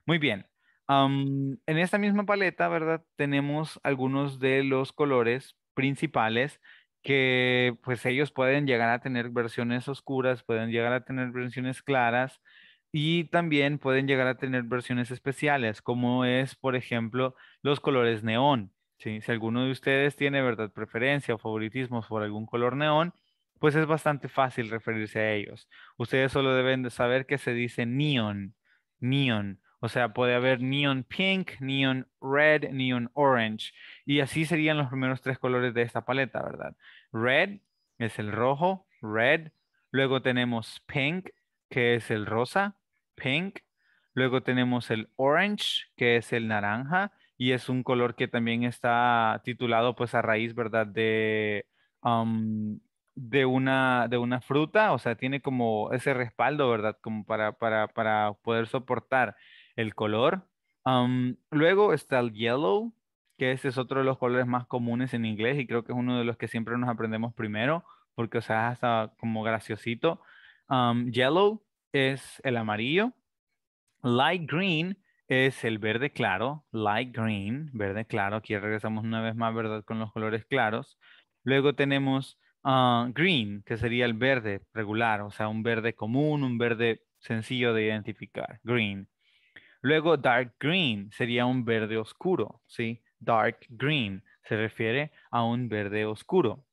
Muy bien. en esta misma paleta, ¿verdad? Tenemos algunos de los colores principales que pues ellos pueden llegar a tener versiones oscuras, pueden llegar a tener versiones claras. Y también pueden llegar a tener versiones especiales, como es, por ejemplo, los colores neón. Si alguno de ustedes tiene verdad preferencia o favoritismos por algún color neón, pues es bastante fácil referirse a ellos. Ustedes solo deben de saber que se dice neon, neon. O sea, puede haber neon pink, neon red, neon orange. Y así serían los primeros tres colores de esta paleta, ¿verdad? Red es el rojo, red. Luego tenemos pink, que es el rosa pink. Luego tenemos el orange, que es el naranja, y es un color que también está titulado pues a raíz, ¿verdad? De, um, de, una, de una fruta, o sea, tiene como ese respaldo, ¿verdad? Como para, para, para poder soportar el color. Um, luego está el yellow, que ese es otro de los colores más comunes en inglés y creo que es uno de los que siempre nos aprendemos primero, porque, o sea, está como graciosito. Um, yellow, es el amarillo, light green es el verde claro, light green, verde claro, aquí regresamos una vez más, ¿verdad? Con los colores claros. Luego tenemos ah, green, que sería el verde regular, o sea, un verde común, un verde sencillo de identificar, green. Luego dark green sería un verde oscuro, ¿sí? Dark green se refiere a un verde oscuro.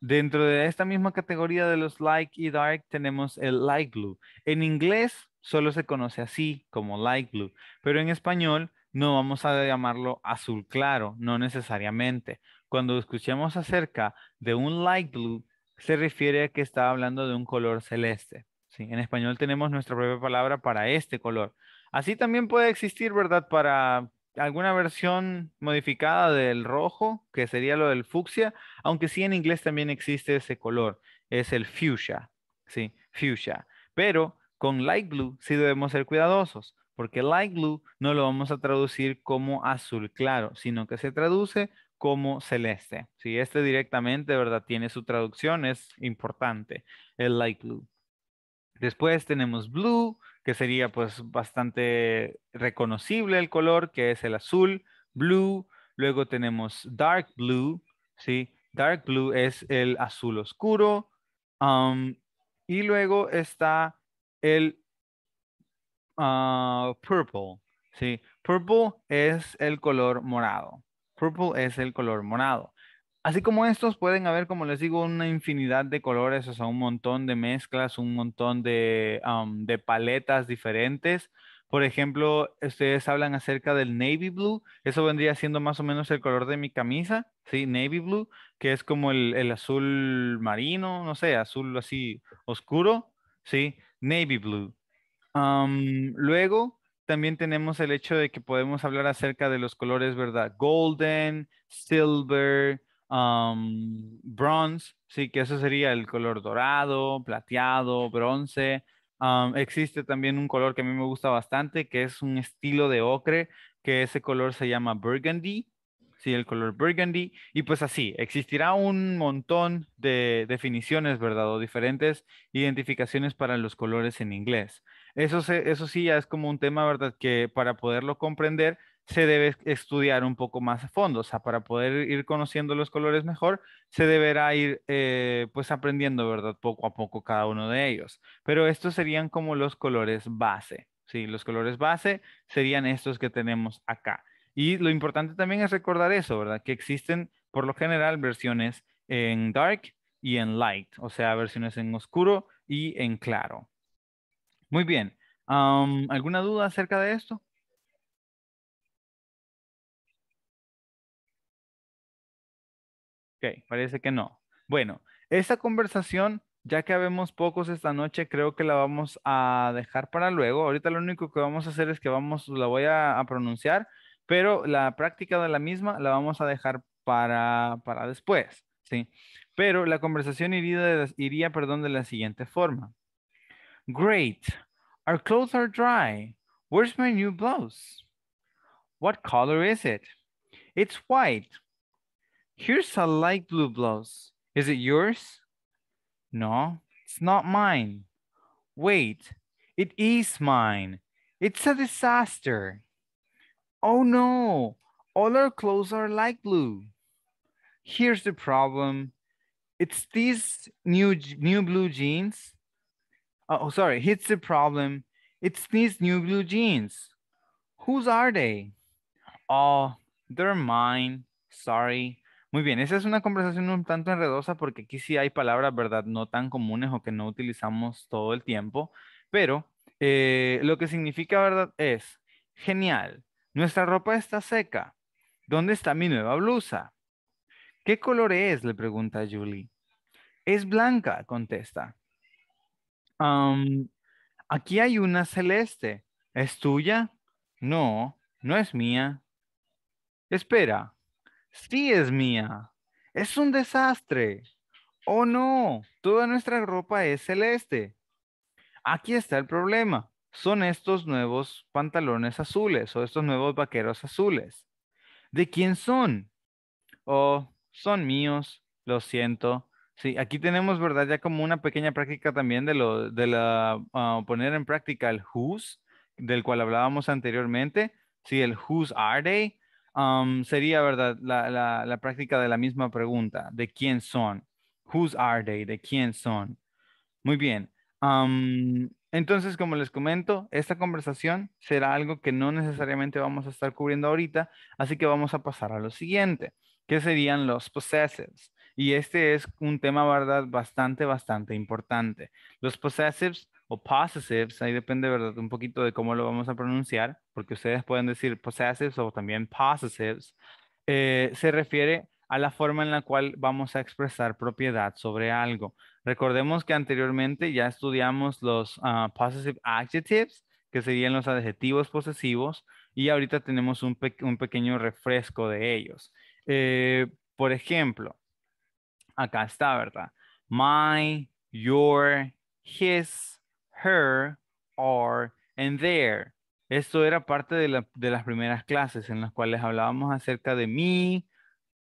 Dentro de esta misma categoría de los light y dark tenemos el light blue. En inglés solo se conoce así como light blue, pero en español no vamos a llamarlo azul claro, no necesariamente. Cuando escuchemos acerca de un light blue, se refiere a que está hablando de un color celeste. ¿sí? En español tenemos nuestra propia palabra para este color. Así también puede existir, ¿verdad? Para alguna versión modificada del rojo, que sería lo del fucsia, aunque sí en inglés también existe ese color, es el fuchsia, ¿sí? Fuchsia. Pero con light blue sí debemos ser cuidadosos, porque light blue no lo vamos a traducir como azul claro, sino que se traduce como celeste. Si ¿sí? este directamente, ¿verdad? Tiene su traducción, es importante, el light blue. Después tenemos blue, que sería pues bastante reconocible el color, que es el azul, blue, luego tenemos dark blue, ¿sí? Dark blue es el azul oscuro, um, y luego está el ah, purple, ¿sí? Purple es el color morado, purple es el color morado. Así como estos pueden haber, como les digo, una infinidad de colores, o sea, un montón de mezclas, un montón de, paletas diferentes. Por ejemplo, ustedes hablan acerca del navy blue, eso vendría siendo más o menos el color de mi camisa, ¿sí? Navy blue, que es como el, azul marino, no sé, azul así oscuro, ¿sí? Navy blue. luego, también tenemos el hecho de que podemos hablar acerca de los colores, ¿verdad? Golden, silver, bronze, sí, que eso sería el color dorado, plateado, bronce. existe también un color que a mí me gusta bastante, que es un estilo de ocre, que ese color se llama burgundy, sí, el color burgundy. Y pues así, existirá un montón de definiciones, ¿verdad? O diferentes identificaciones para los colores en inglés. Eso, eso sí, ya es como un tema, ¿verdad? Que para poderlo comprender, se debe estudiar un poco más a fondo, o sea, para poder ir conociendo los colores mejor, se deberá ir eh, pues aprendiendo, ¿verdad? Poco a poco cada uno de ellos. Pero estos serían como los colores base, ¿sí? Los colores base serían estos que tenemos acá. Y lo importante también es recordar eso, ¿verdad? Que existen por lo general versiones en dark y en light, o sea, versiones en oscuro y en claro. Muy bien. ¿Alguna duda acerca de esto? parece que no. Bueno, esta conversación, ya que habemos pocos esta noche, creo que la vamos a dejar para luego. Ahorita lo único que vamos a hacer es que vamos, la voy a, pronunciar, pero la práctica de la misma la vamos a dejar para, después, ¿sí? Pero la conversación iría, iría perdón, de la siguiente forma. Great, our clothes are dry. Where's my new blouse? What color is it? It's white. Here's a light blue blouse. Is it yours? No, it's not mine. Wait, it is mine. It's a disaster. Oh no, all our clothes are light blue. Here's the problem. It's these new, new blue jeans. Oh, oh sorry, Here's the problem. It's these new blue jeans. Whose are they? Oh, they're mine. Sorry, Muy bien, esa es una conversación un tanto enredosa porque aquí sí hay palabras, ¿verdad?, no tan comunes o que no utilizamos todo el tiempo, pero eh, lo que significa, ¿verdad?, es, genial, nuestra ropa está seca, ¿dónde está mi nueva blusa? ¿Qué color es?, le pregunta Julie. Es blanca, contesta. aquí hay una celeste, ¿es tuya? No, no es mía. Espera, sí es mía. Es un desastre. Oh no, toda nuestra ropa es celeste. Aquí está el problema. Son estos nuevos pantalones azules o estos nuevos vaqueros azules. ¿De quién son? Oh, son míos, lo siento. Sí, aquí tenemos, ¿verdad? Ya como una pequeña práctica también de, lo, de la, ah, poner en práctica el whose, del cual hablábamos anteriormente. Sí, el whose are they, sería, ¿verdad? La, práctica de la misma pregunta, ¿de quién son? Whose are they? ¿De quién son? Muy bien. entonces, como les comento, esta conversación será algo que no necesariamente vamos a estar cubriendo ahorita, así que vamos a pasar a lo siguiente, que serían los possessives. Y este es un tema, ¿verdad? Bastante, bastante importante. Los possessives o possessives, ahí depende ¿verdad? un poquito de cómo lo vamos a pronunciar, porque ustedes pueden decir possessives o también possessives, eh, se refiere a la forma en la cual vamos a expresar propiedad sobre algo. Recordemos que anteriormente ya estudiamos los ah, possessive adjectives, que serían los adjetivos posesivos, y ahorita tenemos un, pequeño refresco de ellos. Eh, por ejemplo, acá está, ¿verdad? My, your, his, her, are, and there. Esto era parte de, las primeras clases en las cuales hablábamos acerca de mí,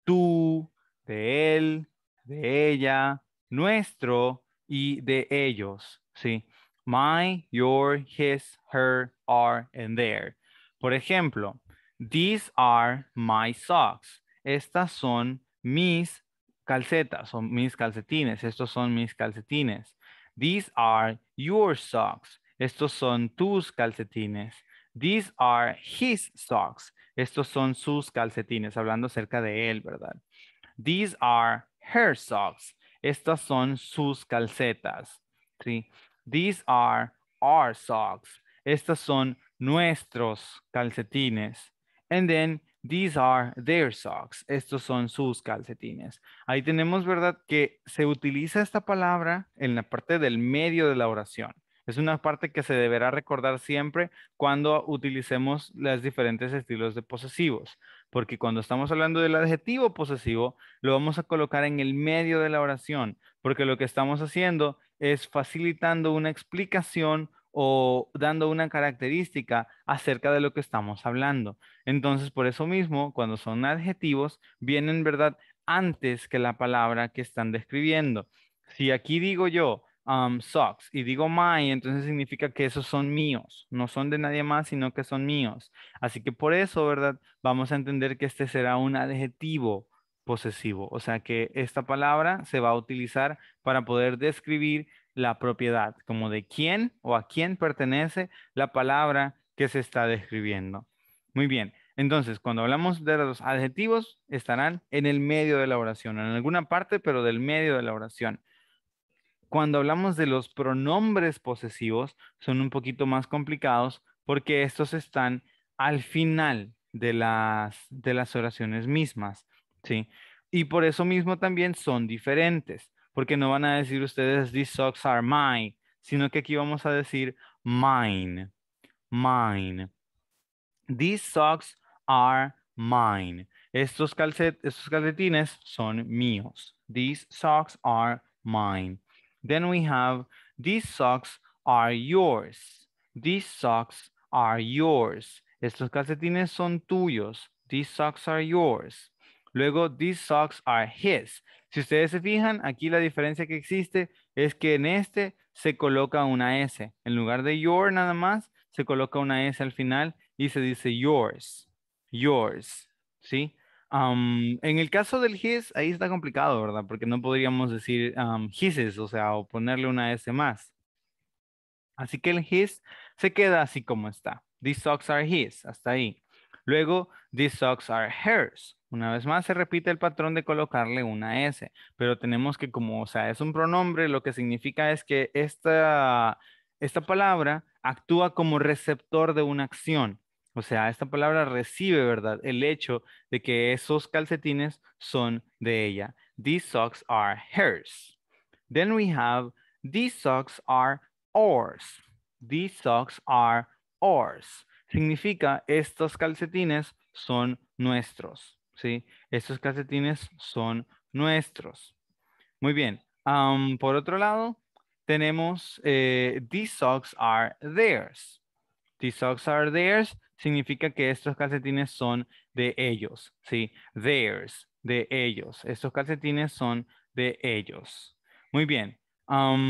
tú, de él, de ella, nuestro y de ellos, ¿sí? My, your, his, her, are, and there. Por ejemplo, these are my socks. Estas son mis calcetas o mis calcetines. Estos son mis calcetines. These are your socks. Estos son tus calcetines. These are his socks. Estos son sus calcetines, hablando cerca de él, ¿verdad? These are her socks. Estas son sus calcetas. These are our socks. Estas son nuestros calcetines. And then These are their socks. Estos son sus calcetines. Ahí tenemos, ¿verdad? Que se utiliza esta palabra en la parte del medio de la oración. Es una parte que se deberá recordar siempre cuando utilicemos los diferentes estilos de posesivos, porque cuando estamos hablando del adjetivo posesivo, lo vamos a colocar en el medio de la oración, porque lo que estamos haciendo es facilitando una explicación o dando una característica acerca de lo que estamos hablando. Entonces, por eso mismo, cuando son adjetivos, vienen, ¿verdad?, antes que la palabra que están describiendo. Si aquí digo yo, um, socks y digo my, entonces significa que esos son míos, no son de nadie más, sino que son míos. Así que por eso, ¿verdad? Vamos a entender que este será un adjetivo posesivo, o sea que esta palabra se va a utilizar para poder describir la propiedad, como de quién o a quién pertenece la palabra que se está describiendo. Muy bien, entonces cuando hablamos de los adjetivos, estarán en el medio de la oración, en alguna parte, pero del medio de la oración. Cuando hablamos de los pronombres posesivos, son un poquito más complicados porque estos están al final de las, de las oraciones mismas, ¿sí? Y por eso mismo también son diferentes porque no van a decir ustedes, these socks are mine, sino que aquí vamos a decir mine, mine. These socks are mine. Estos, estos calcetines son míos. These socks are mine. Then we have, these socks are yours. These socks are yours. Estos calcetines son tuyos. These socks are yours. Luego, these socks are his. Si ustedes se fijan, aquí la diferencia que existe es que en este se coloca una S. En lugar de your nada más, se coloca una S al final y se dice yours, yours, ¿sí? en el caso del his, ahí está complicado, ¿verdad? Porque no podríamos decir hises, o sea, o ponerle una S más. Así que el his se queda así como está. These socks are his, hasta ahí. Luego, these socks are hers. Una vez más se repite el patrón de colocarle una S, pero tenemos que como, o sea, es un pronombre, lo que significa es que esta, esta palabra actúa como receptor de una acción. O sea, esta palabra recibe, ¿verdad? El hecho de que esos calcetines son de ella. These socks are hers. Then we have these socks are ours. These socks are ours significa estos calcetines son nuestros, ¿sí? Estos calcetines son nuestros. Muy bien. por otro lado, tenemos eh, these socks are theirs. These socks are theirs significa que estos calcetines son de ellos, ¿sí? Theirs, de ellos. Estos calcetines son de ellos. Muy bien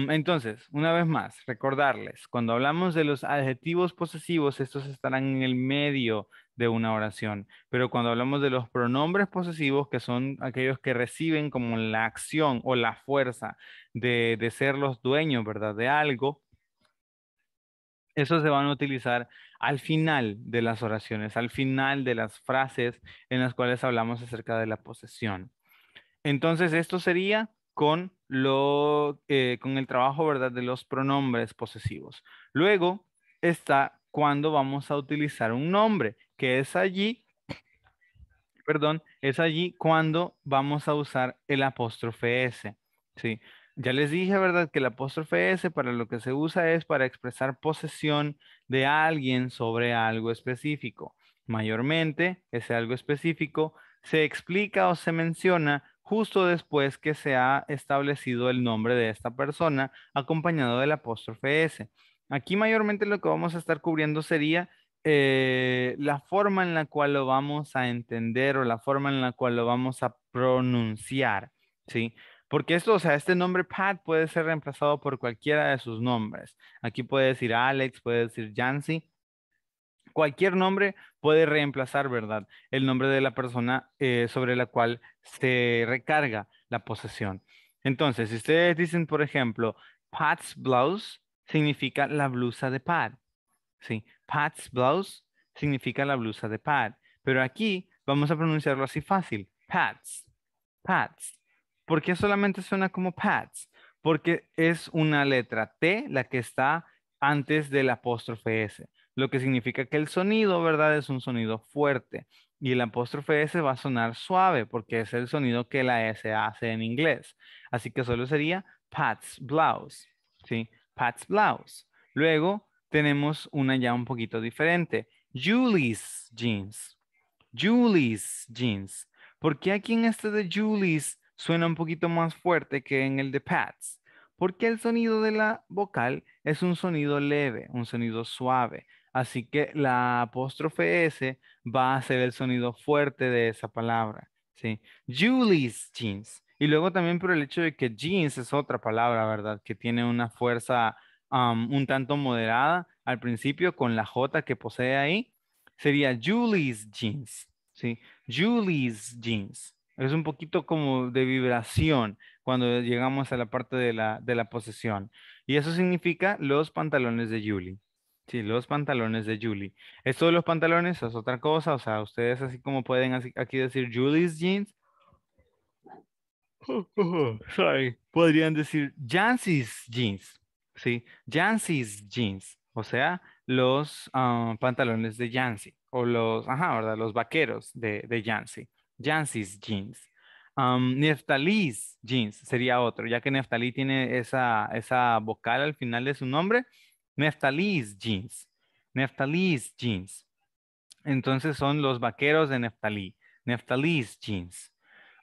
entonces, una vez más, recordarles, cuando hablamos de los adjetivos posesivos, estos estarán en el medio de una oración, pero cuando hablamos de los pronombres posesivos, que son aquellos que reciben como la acción o la fuerza de, de ser los dueños, ¿verdad? De algo, esos se van a utilizar al final de las oraciones, al final de las frases en las cuales hablamos acerca de la posesión. Entonces, esto sería con lo, eh, con el trabajo ¿verdad? de los pronombres posesivos. Luego está cuando vamos a utilizar un nombre, que es allí, perdón, es allí cuando vamos a usar el apóstrofe S. ¿sí? Ya les dije, ¿verdad? Que el apóstrofe S para lo que se usa es para expresar posesión de alguien sobre algo específico. Mayormente, ese algo específico se explica o se menciona justo después que se ha establecido el nombre de esta persona acompañado del apóstrofe S. Aquí mayormente lo que vamos a estar cubriendo sería eh, la forma en la cual lo vamos a entender o la forma en la cual lo vamos a pronunciar, ¿sí? Porque esto, o sea, este nombre Pat puede ser reemplazado por cualquiera de sus nombres. Aquí puede decir Alex, puede decir Jancy, Cualquier nombre puede reemplazar, ¿verdad? El nombre de la persona eh, sobre la cual se recarga la posesión. Entonces, si ustedes dicen, por ejemplo, Pat's blouse significa la blusa de Pat. ¿sí? Pat's blouse significa la blusa de Pat. Pero aquí vamos a pronunciarlo así fácil. Pat's. Pat's. ¿Por qué solamente suena como Pat's? Porque es una letra T la que está antes del apóstrofe S lo que significa que el sonido, ¿verdad? Es un sonido fuerte y el apóstrofe S va a sonar suave porque es el sonido que la S hace en inglés. Así que solo sería Pat's blouse, ¿sí? Pat's blouse. Luego tenemos una ya un poquito diferente. Julie's jeans. Julie's jeans. Porque aquí en este de Julie's suena un poquito más fuerte que en el de Pat's? Porque el sonido de la vocal es un sonido leve, un sonido suave. Así que la apóstrofe S va a ser el sonido fuerte de esa palabra. ¿sí? Julie's jeans. Y luego también por el hecho de que jeans es otra palabra, ¿verdad? Que tiene una fuerza un tanto moderada al principio con la J que posee ahí. Sería Julie's jeans. ¿sí? Julie's jeans. Es un poquito como de vibración cuando llegamos a la parte de la, de la posesión. Y eso significa los pantalones de Julie. Sí, los pantalones de Julie. Esto de los pantalones es otra cosa, o sea, ustedes así como pueden aquí decir Julie's jeans. sorry. Podrían decir Jancy's jeans, ¿sí? Jancy's jeans, o sea, los ah, pantalones de Jancy, o los, ajá, Los vaqueros de, de Jancy, jeans. Um, Neftalí's jeans sería otro, ya que Neftalí tiene esa vocal al final de su nombre, Neftalí's jeans. Neftalí jeans. Entonces son los vaqueros de Neftalí. Neftalí jeans.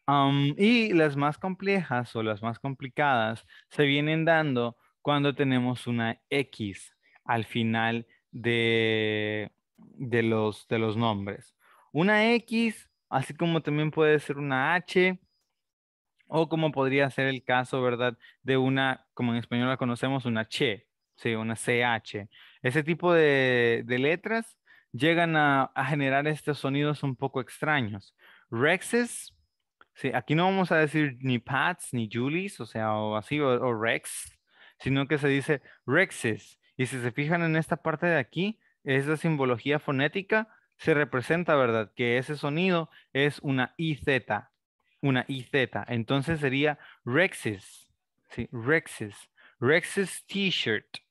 Um, y las más complejas o las más complicadas se vienen dando cuando tenemos una X al final de, de, los, de los nombres. Una X, así como también puede ser una H, o como podría ser el caso, ¿verdad? De una, como en español la conocemos, una Che, Sí, una CH. Ese tipo de, letras llegan a, generar estos sonidos un poco extraños. Rexes, aquí no vamos a decir ni Pats ni Julies, o sea, o así, o, Rex, sino que se dice Rexes. Y si se fijan en esta parte de aquí, esa simbología fonética se representa, ¿verdad? Que ese sonido es una IZ, una IZ. Entonces sería Rexes, ¿sí? Rexes, Rexes T-shirt.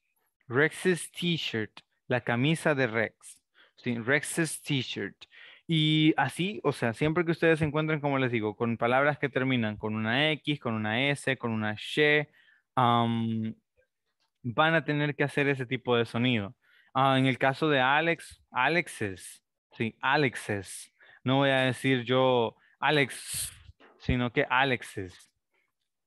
Rex's T-shirt, la camisa de Rex. Rex's T-shirt. Y así, o sea, siempre que ustedes se encuentren, como les digo, con palabras que terminan con una X, con una S, con una Y, van a tener que hacer ese tipo de sonido. Ah, en el caso de Alex, Alexes, sí, Alexes. No voy a decir yo Alex, sino que Alexes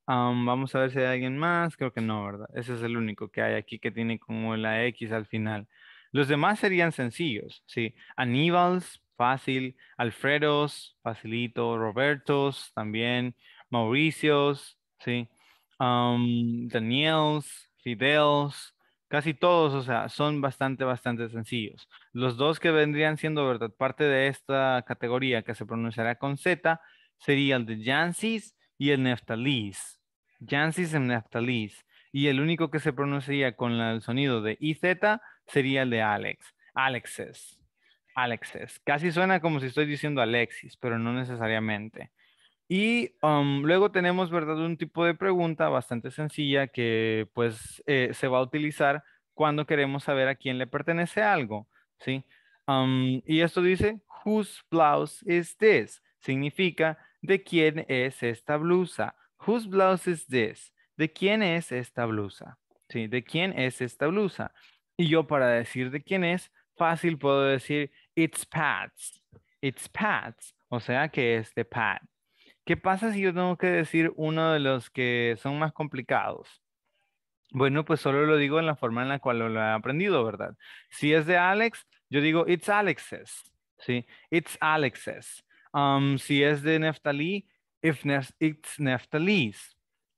vamos a ver si hay alguien más. Creo que no, ¿verdad? Ese es el único que hay aquí que tiene como la X al final. Los demás serían sencillos, ¿sí? Aníbal, fácil. Alfredos, facilito. Robertos, también. Mauricios, ¿sí? Daniels, Fidels, casi todos, o sea, son bastante, bastante sencillos. Los dos que vendrían siendo, ¿verdad? Parte de esta categoría que se pronunciará con Z sería el de Jancis y el Neftalis. Y el único que se pronunciaría con el sonido de IZ sería el de Alex. Alexes. Alexes. Casi suena como si estoy diciendo Alexis, pero no necesariamente. Y um, luego tenemos, ¿verdad? Un tipo de pregunta bastante sencilla que pues eh, se va a utilizar cuando queremos saber a quién le pertenece algo, ¿sí? Um, y esto dice, whose blouse is this? Significa, ¿de quién es esta blusa? Whose blouse is this? ¿De quién es esta blusa? ¿De quién es esta blusa? Y yo para decir de quién es, fácil puedo decir, it's Pat's. It's Pat's. O sea que es de Pat. ¿Qué pasa si yo tengo que decir uno de los que son más complicados? Bueno, pues solo lo digo en la forma en la cual lo he aprendido, ¿verdad? Si es de Alex, yo digo, it's Alex's. It's Alex's. Um, si es de Neftalí, it's Neftalis.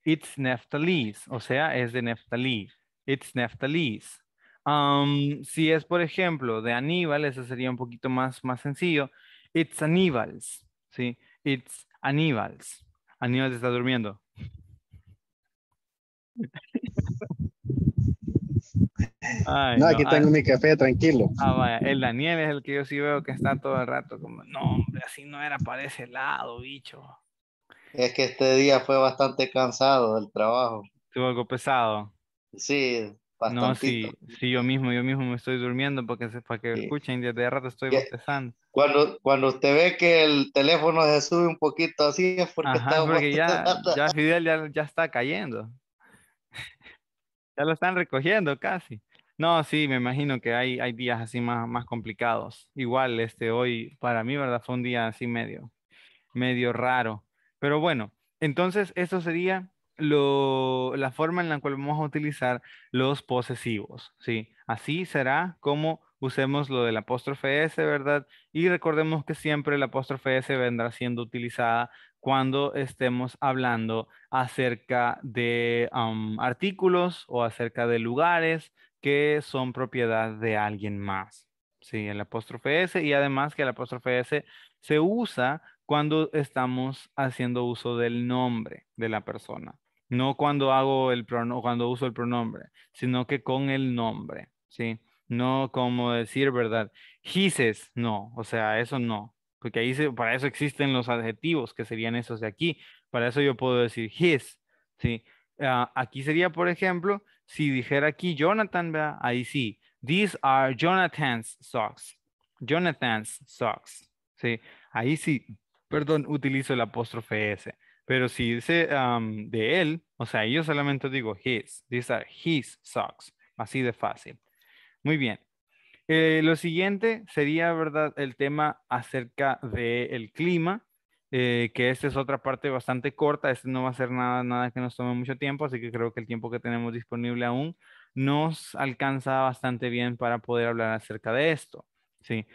It's Neftalis. O sea, es de Neftalí. It's Neftalis. Um, si es, por ejemplo, de Aníbal, eso sería un poquito más, más sencillo. It's Aníbals. ¿sí? It's Aníbals. Aníbal está durmiendo. no, aquí tengo mi café, tranquilo. Ah, vaya, el Daniel es el que yo sí veo que está todo el rato como, no, hombre, así no era para ese lado, bicho. Es que este día fue bastante cansado del trabajo. Estuvo algo pesado. Sí, bastante. No, sí, sí, yo mismo, yo mismo me estoy durmiendo porque para que escuchen, desde rato estoy bostezando. Cuando, cuando usted ve que el teléfono se sube un poquito así es porque, porque ya, ya Fidel ya, ya está cayendo. ya lo están recogiendo casi. No, sí, me imagino que hay, hay días así más, más complicados. Igual, este, hoy para mí, ¿verdad? Fue un día así medio, medio raro. Pero bueno, entonces eso sería la forma en la cual vamos a utilizar los posesivos, ¿sí? Así será como usemos lo del apóstrofe S, ¿verdad? Y recordemos que siempre el apóstrofe S vendrá siendo utilizada cuando estemos hablando acerca de artículos o acerca de lugares que son propiedad de alguien más. Sí, el apóstrofe S y además que el apóstrofe S se usa cuando estamos haciendo uso del nombre de la persona. No cuando hago el cuando uso el pronombre, sino que con el nombre, ¿sí? No como decir, ¿verdad? He no, o sea, eso no. Porque ahí para eso existen los adjetivos que serían esos de aquí. Para eso yo puedo decir his, ¿sí? Ah, aquí sería, por ejemplo, si dijera aquí Jonathan, ¿verdad? ahí sí. These are Jonathan's socks. Jonathan's socks, ¿sí? Ahí sí perdón, utilizo el apóstrofe S. Pero si dice de él, o sea, yo solamente digo his. These are his socks. Así de fácil. Muy bien. Eh, lo siguiente sería, ¿verdad? El tema acerca del clima, eh, que esta es otra parte bastante corta. Este no va a ser nada, nada que nos tome mucho tiempo, así que creo que el tiempo que tenemos disponible aún nos alcanza bastante bien para poder hablar acerca de esto. Sí.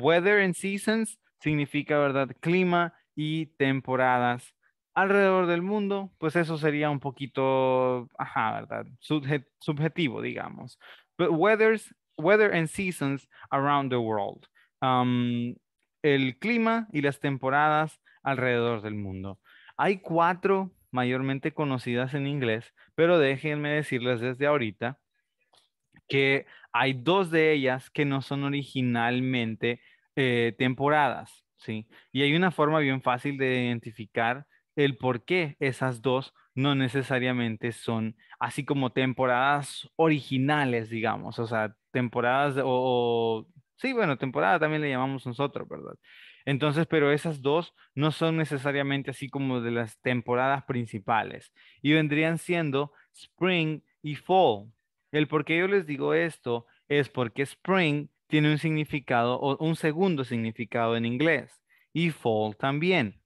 weather and seasons significa, ¿verdad? Clima y temporadas. Alrededor del mundo, pues eso sería un poquito, ajá, ¿verdad? subjetivo, digamos. But weathers, weather and seasons around the world. Um, el clima y las temporadas alrededor del mundo. Hay cuatro mayormente conocidas en inglés, pero déjenme decirles desde ahorita que hay dos de ellas que no son originalmente eh, temporadas, ¿sí? Y hay una forma bien fácil de identificar el por qué esas dos no necesariamente son así como temporadas originales, digamos, o sea, temporadas o, o sí, bueno, temporada también le llamamos nosotros, ¿verdad? Entonces, pero esas dos no son necesariamente así como de las temporadas principales y vendrían siendo spring y fall. El por qué yo les digo esto es porque spring tiene un significado o un segundo significado en inglés y fall también.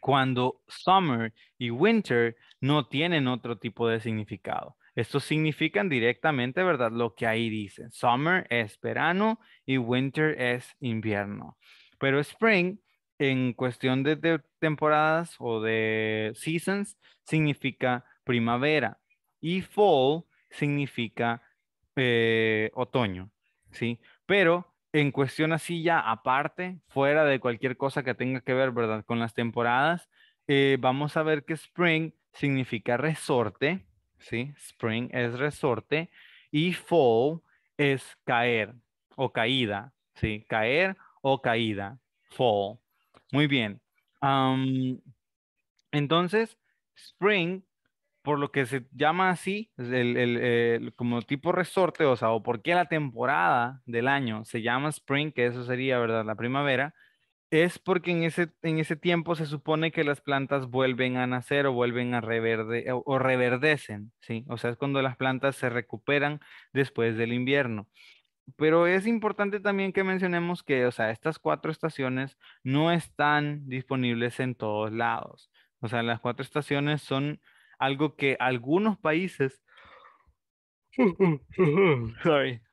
Cuando summer y winter no tienen otro tipo de significado. Estos significan directamente, ¿verdad? Lo que ahí dice. Summer es verano y winter es invierno. Pero spring, en cuestión de, temporadas o de seasons, significa primavera. Y fall significa eh, otoño. ¿sí? Pero en cuestión así ya aparte, fuera de cualquier cosa que tenga que ver, ¿verdad? Con las temporadas, eh, vamos a ver que spring significa resorte, ¿sí? Spring es resorte y fall es caer o caída, ¿sí? Caer o caída, fall. Muy bien. entonces, spring por lo que se llama así, como tipo resorte, o sea, o por qué la temporada del año se llama spring, que eso sería, ¿verdad? La primavera, es porque en ese, en ese tiempo se supone que las plantas vuelven a nacer o vuelven a reverde, o reverdecen, ¿sí? O sea, es cuando las plantas se recuperan después del invierno pero es importante también que mencionemos que, o sea, estas cuatro estaciones no están disponibles en todos lados. O sea, las cuatro estaciones son algo que algunos países,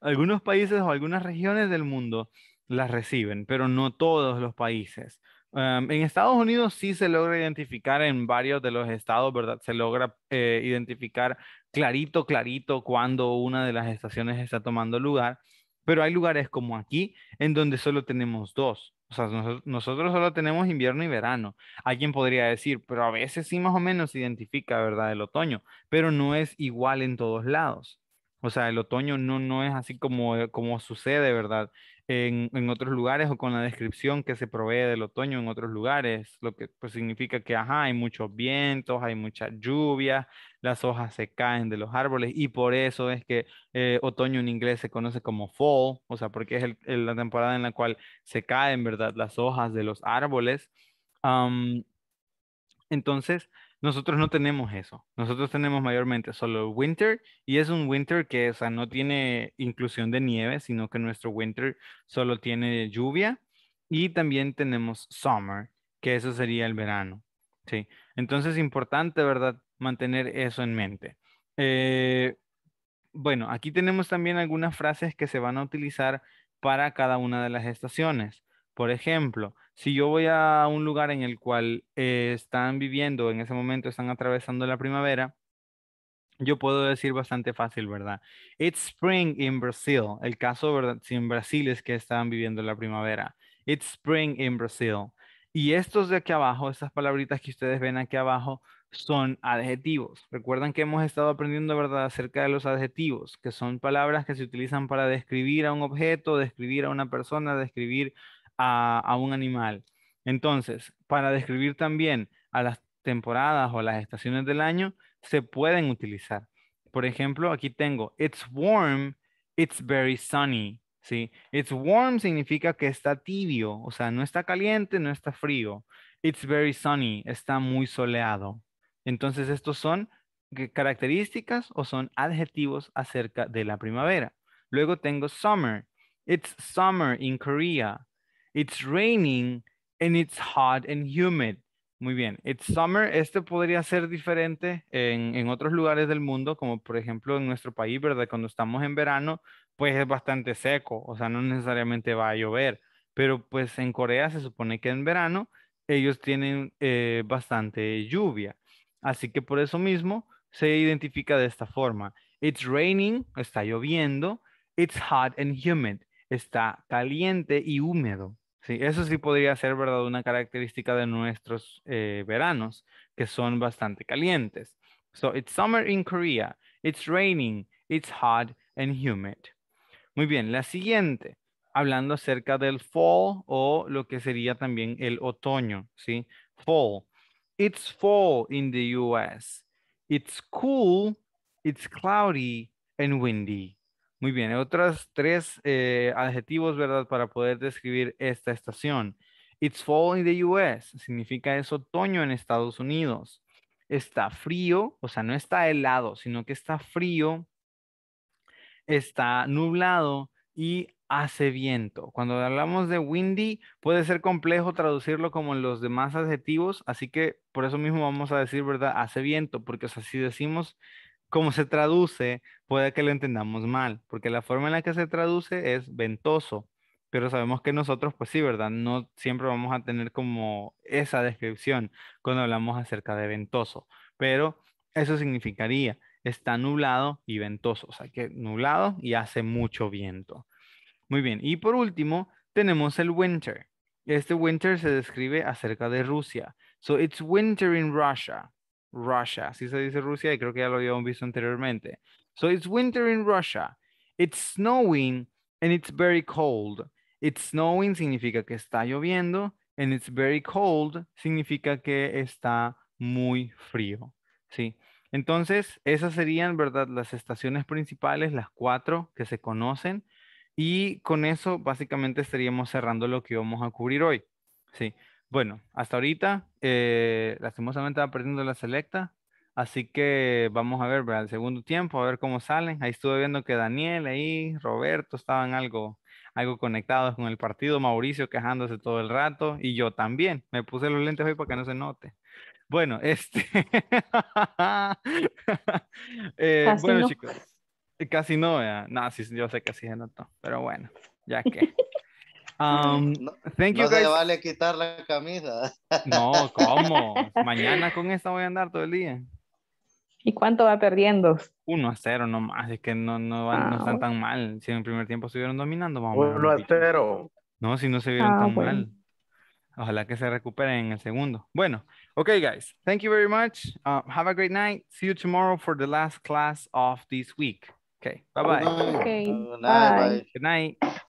algunos países o algunas regiones del mundo las reciben, pero no todos los países. Em, en Estados Unidos sí se logra identificar en varios de los estados, ¿verdad? Se logra eh, identificar clarito, clarito cuando una de las estaciones está tomando lugar. Pero hay lugares como aquí en donde solo tenemos dos. O sea, nosotros solo tenemos invierno y verano. Alguien podría decir, pero a veces sí más o menos se identifica, ¿verdad? El otoño, pero no es igual en todos lados. O sea, el otoño no, no es así como, como sucede, ¿verdad? en, otros lugares o con la descripción que se provee del otoño en otros lugares, lo que pues, significa que ajá, hay muchos vientos, hay mucha lluvia, las hojas se caen de los árboles y por eso es que eh, otoño en inglés se conoce como fall, o sea, porque es la temporada en la cual se caen, ¿verdad?, las hojas de los árboles. entonces, nosotros no tenemos eso. Nosotros tenemos mayormente solo winter y es un winter que no tiene inclusión de nieve, sino que nuestro winter solo tiene lluvia y también tenemos summer, que eso sería el verano. Sí. Entonces es importante, ¿verdad? Mantener eso en mente. Eh, bueno, aquí tenemos también algunas frases que se van a utilizar para cada una de las estaciones. Por ejemplo, si yo voy a un lugar en el cual eh, están viviendo, en ese momento están atravesando la primavera, yo puedo decir bastante fácil, ¿verdad? It's spring in Brazil. El caso, ¿verdad? Si en Brasil es que están viviendo la primavera. It's spring in Brazil. Y estos de aquí abajo, estas palabritas que ustedes ven aquí abajo, son adjetivos. Recuerdan que hemos estado aprendiendo, ¿verdad?, acerca de los adjetivos, que son palabras que se utilizan para describir a un objeto, describir a una persona, describir a, un animal. Entonces, para describir también a las temporadas o las estaciones del año, se pueden utilizar. Por ejemplo, aquí tengo, it's warm, it's very sunny. It's warm significa que está tibio, o sea, no está caliente, no está frío. It's very sunny, está muy soleado. Entonces, estos son características o son adjetivos acerca de la primavera. Luego tengo summer. It's summer in Korea. It's raining and it's hot and humid. Muy bien. It's summer. Este podría ser diferente en, otros lugares del mundo, como por ejemplo en nuestro país, ¿verdad? Cuando estamos en verano, pues es bastante seco, o sea, no necesariamente va a llover. Pero pues en Corea se supone que en verano ellos tienen eh, bastante lluvia. Así que por eso mismo se identifica de esta forma. It's raining, está lloviendo. It's hot and humid, está caliente y húmedo. Sí, eso sí podría ser, ¿verdad? Una característica de nuestros eh, veranos, que son bastante calientes. So, it's summer in Korea. It's raining. It's hot and humid. Muy bien, la siguiente, hablando acerca del fall o lo que sería también el otoño, ¿sí? Fall. It's fall in the US. It's cool, it's cloudy and windy. Muy bien, otras tres eh, adjetivos, ¿verdad? Para poder describir esta estación. It's fall in the US, significa es otoño en Estados Unidos. Está frío, o sea, no está helado, sino que está frío, está nublado y hace viento. Cuando hablamos de windy, puede ser complejo traducirlo como los demás adjetivos, así que por eso mismo vamos a decir, ¿verdad? Hace viento, porque así decimos como se traduce, puede que lo entendamos mal, porque la forma en la que se traduce es ventoso, pero sabemos que nosotros, pues sí, ¿verdad? No siempre vamos a tener como esa descripción cuando hablamos acerca de ventoso, pero eso significaría, está nublado y ventoso, o sea que nublado y hace mucho viento. Muy bien, y por último, tenemos el winter. Este winter se describe acerca de Rusia. So it's winter in Russia. Russia. Así se dice Rusia y creo que ya lo habíamos visto anteriormente. So it's winter in Russia. It's snowing and it's very cold. It's snowing significa que está lloviendo and it's very cold significa que está muy frío. ¿sí? Entonces, esas serían, ¿verdad? Las estaciones principales, las cuatro que se conocen. Y con eso, básicamente, estaríamos cerrando lo que vamos a cubrir hoy. Sí. Bueno, hasta ahorita, eh, lastimosamente va perdiendo la selecta, así que vamos a ver al segundo tiempo, a ver cómo salen. Ahí estuve viendo que Daniel ahí, Roberto, estaban algo, algo conectados con el partido, Mauricio quejándose todo el rato y yo también. Me puse los lentes hoy para que no se note. Bueno, este. Eh, bueno, chicos. Eh, casi no, No, sí, yo sé que sí se notó, pero bueno, ya que. Um, no, thank you guys. vale quitar la camisa. No, ¿cómo? Mañana con esta voy a andar todo el día. ¿Y cuánto va perdiendo? 1 a 0 nomás, es que no, no, van, no ah, están tan mal. Si en el primer tiempo estuvieron dominando, vamos 1 a 0. No, si no se vieron ah, tan mal. Ojalá que se recuperen en el segundo. Bueno, okay guys, thank you very much. Uh, have a great night. See you tomorrow for the last class of this week. Okay, bye-bye. Okay, bye. Good night.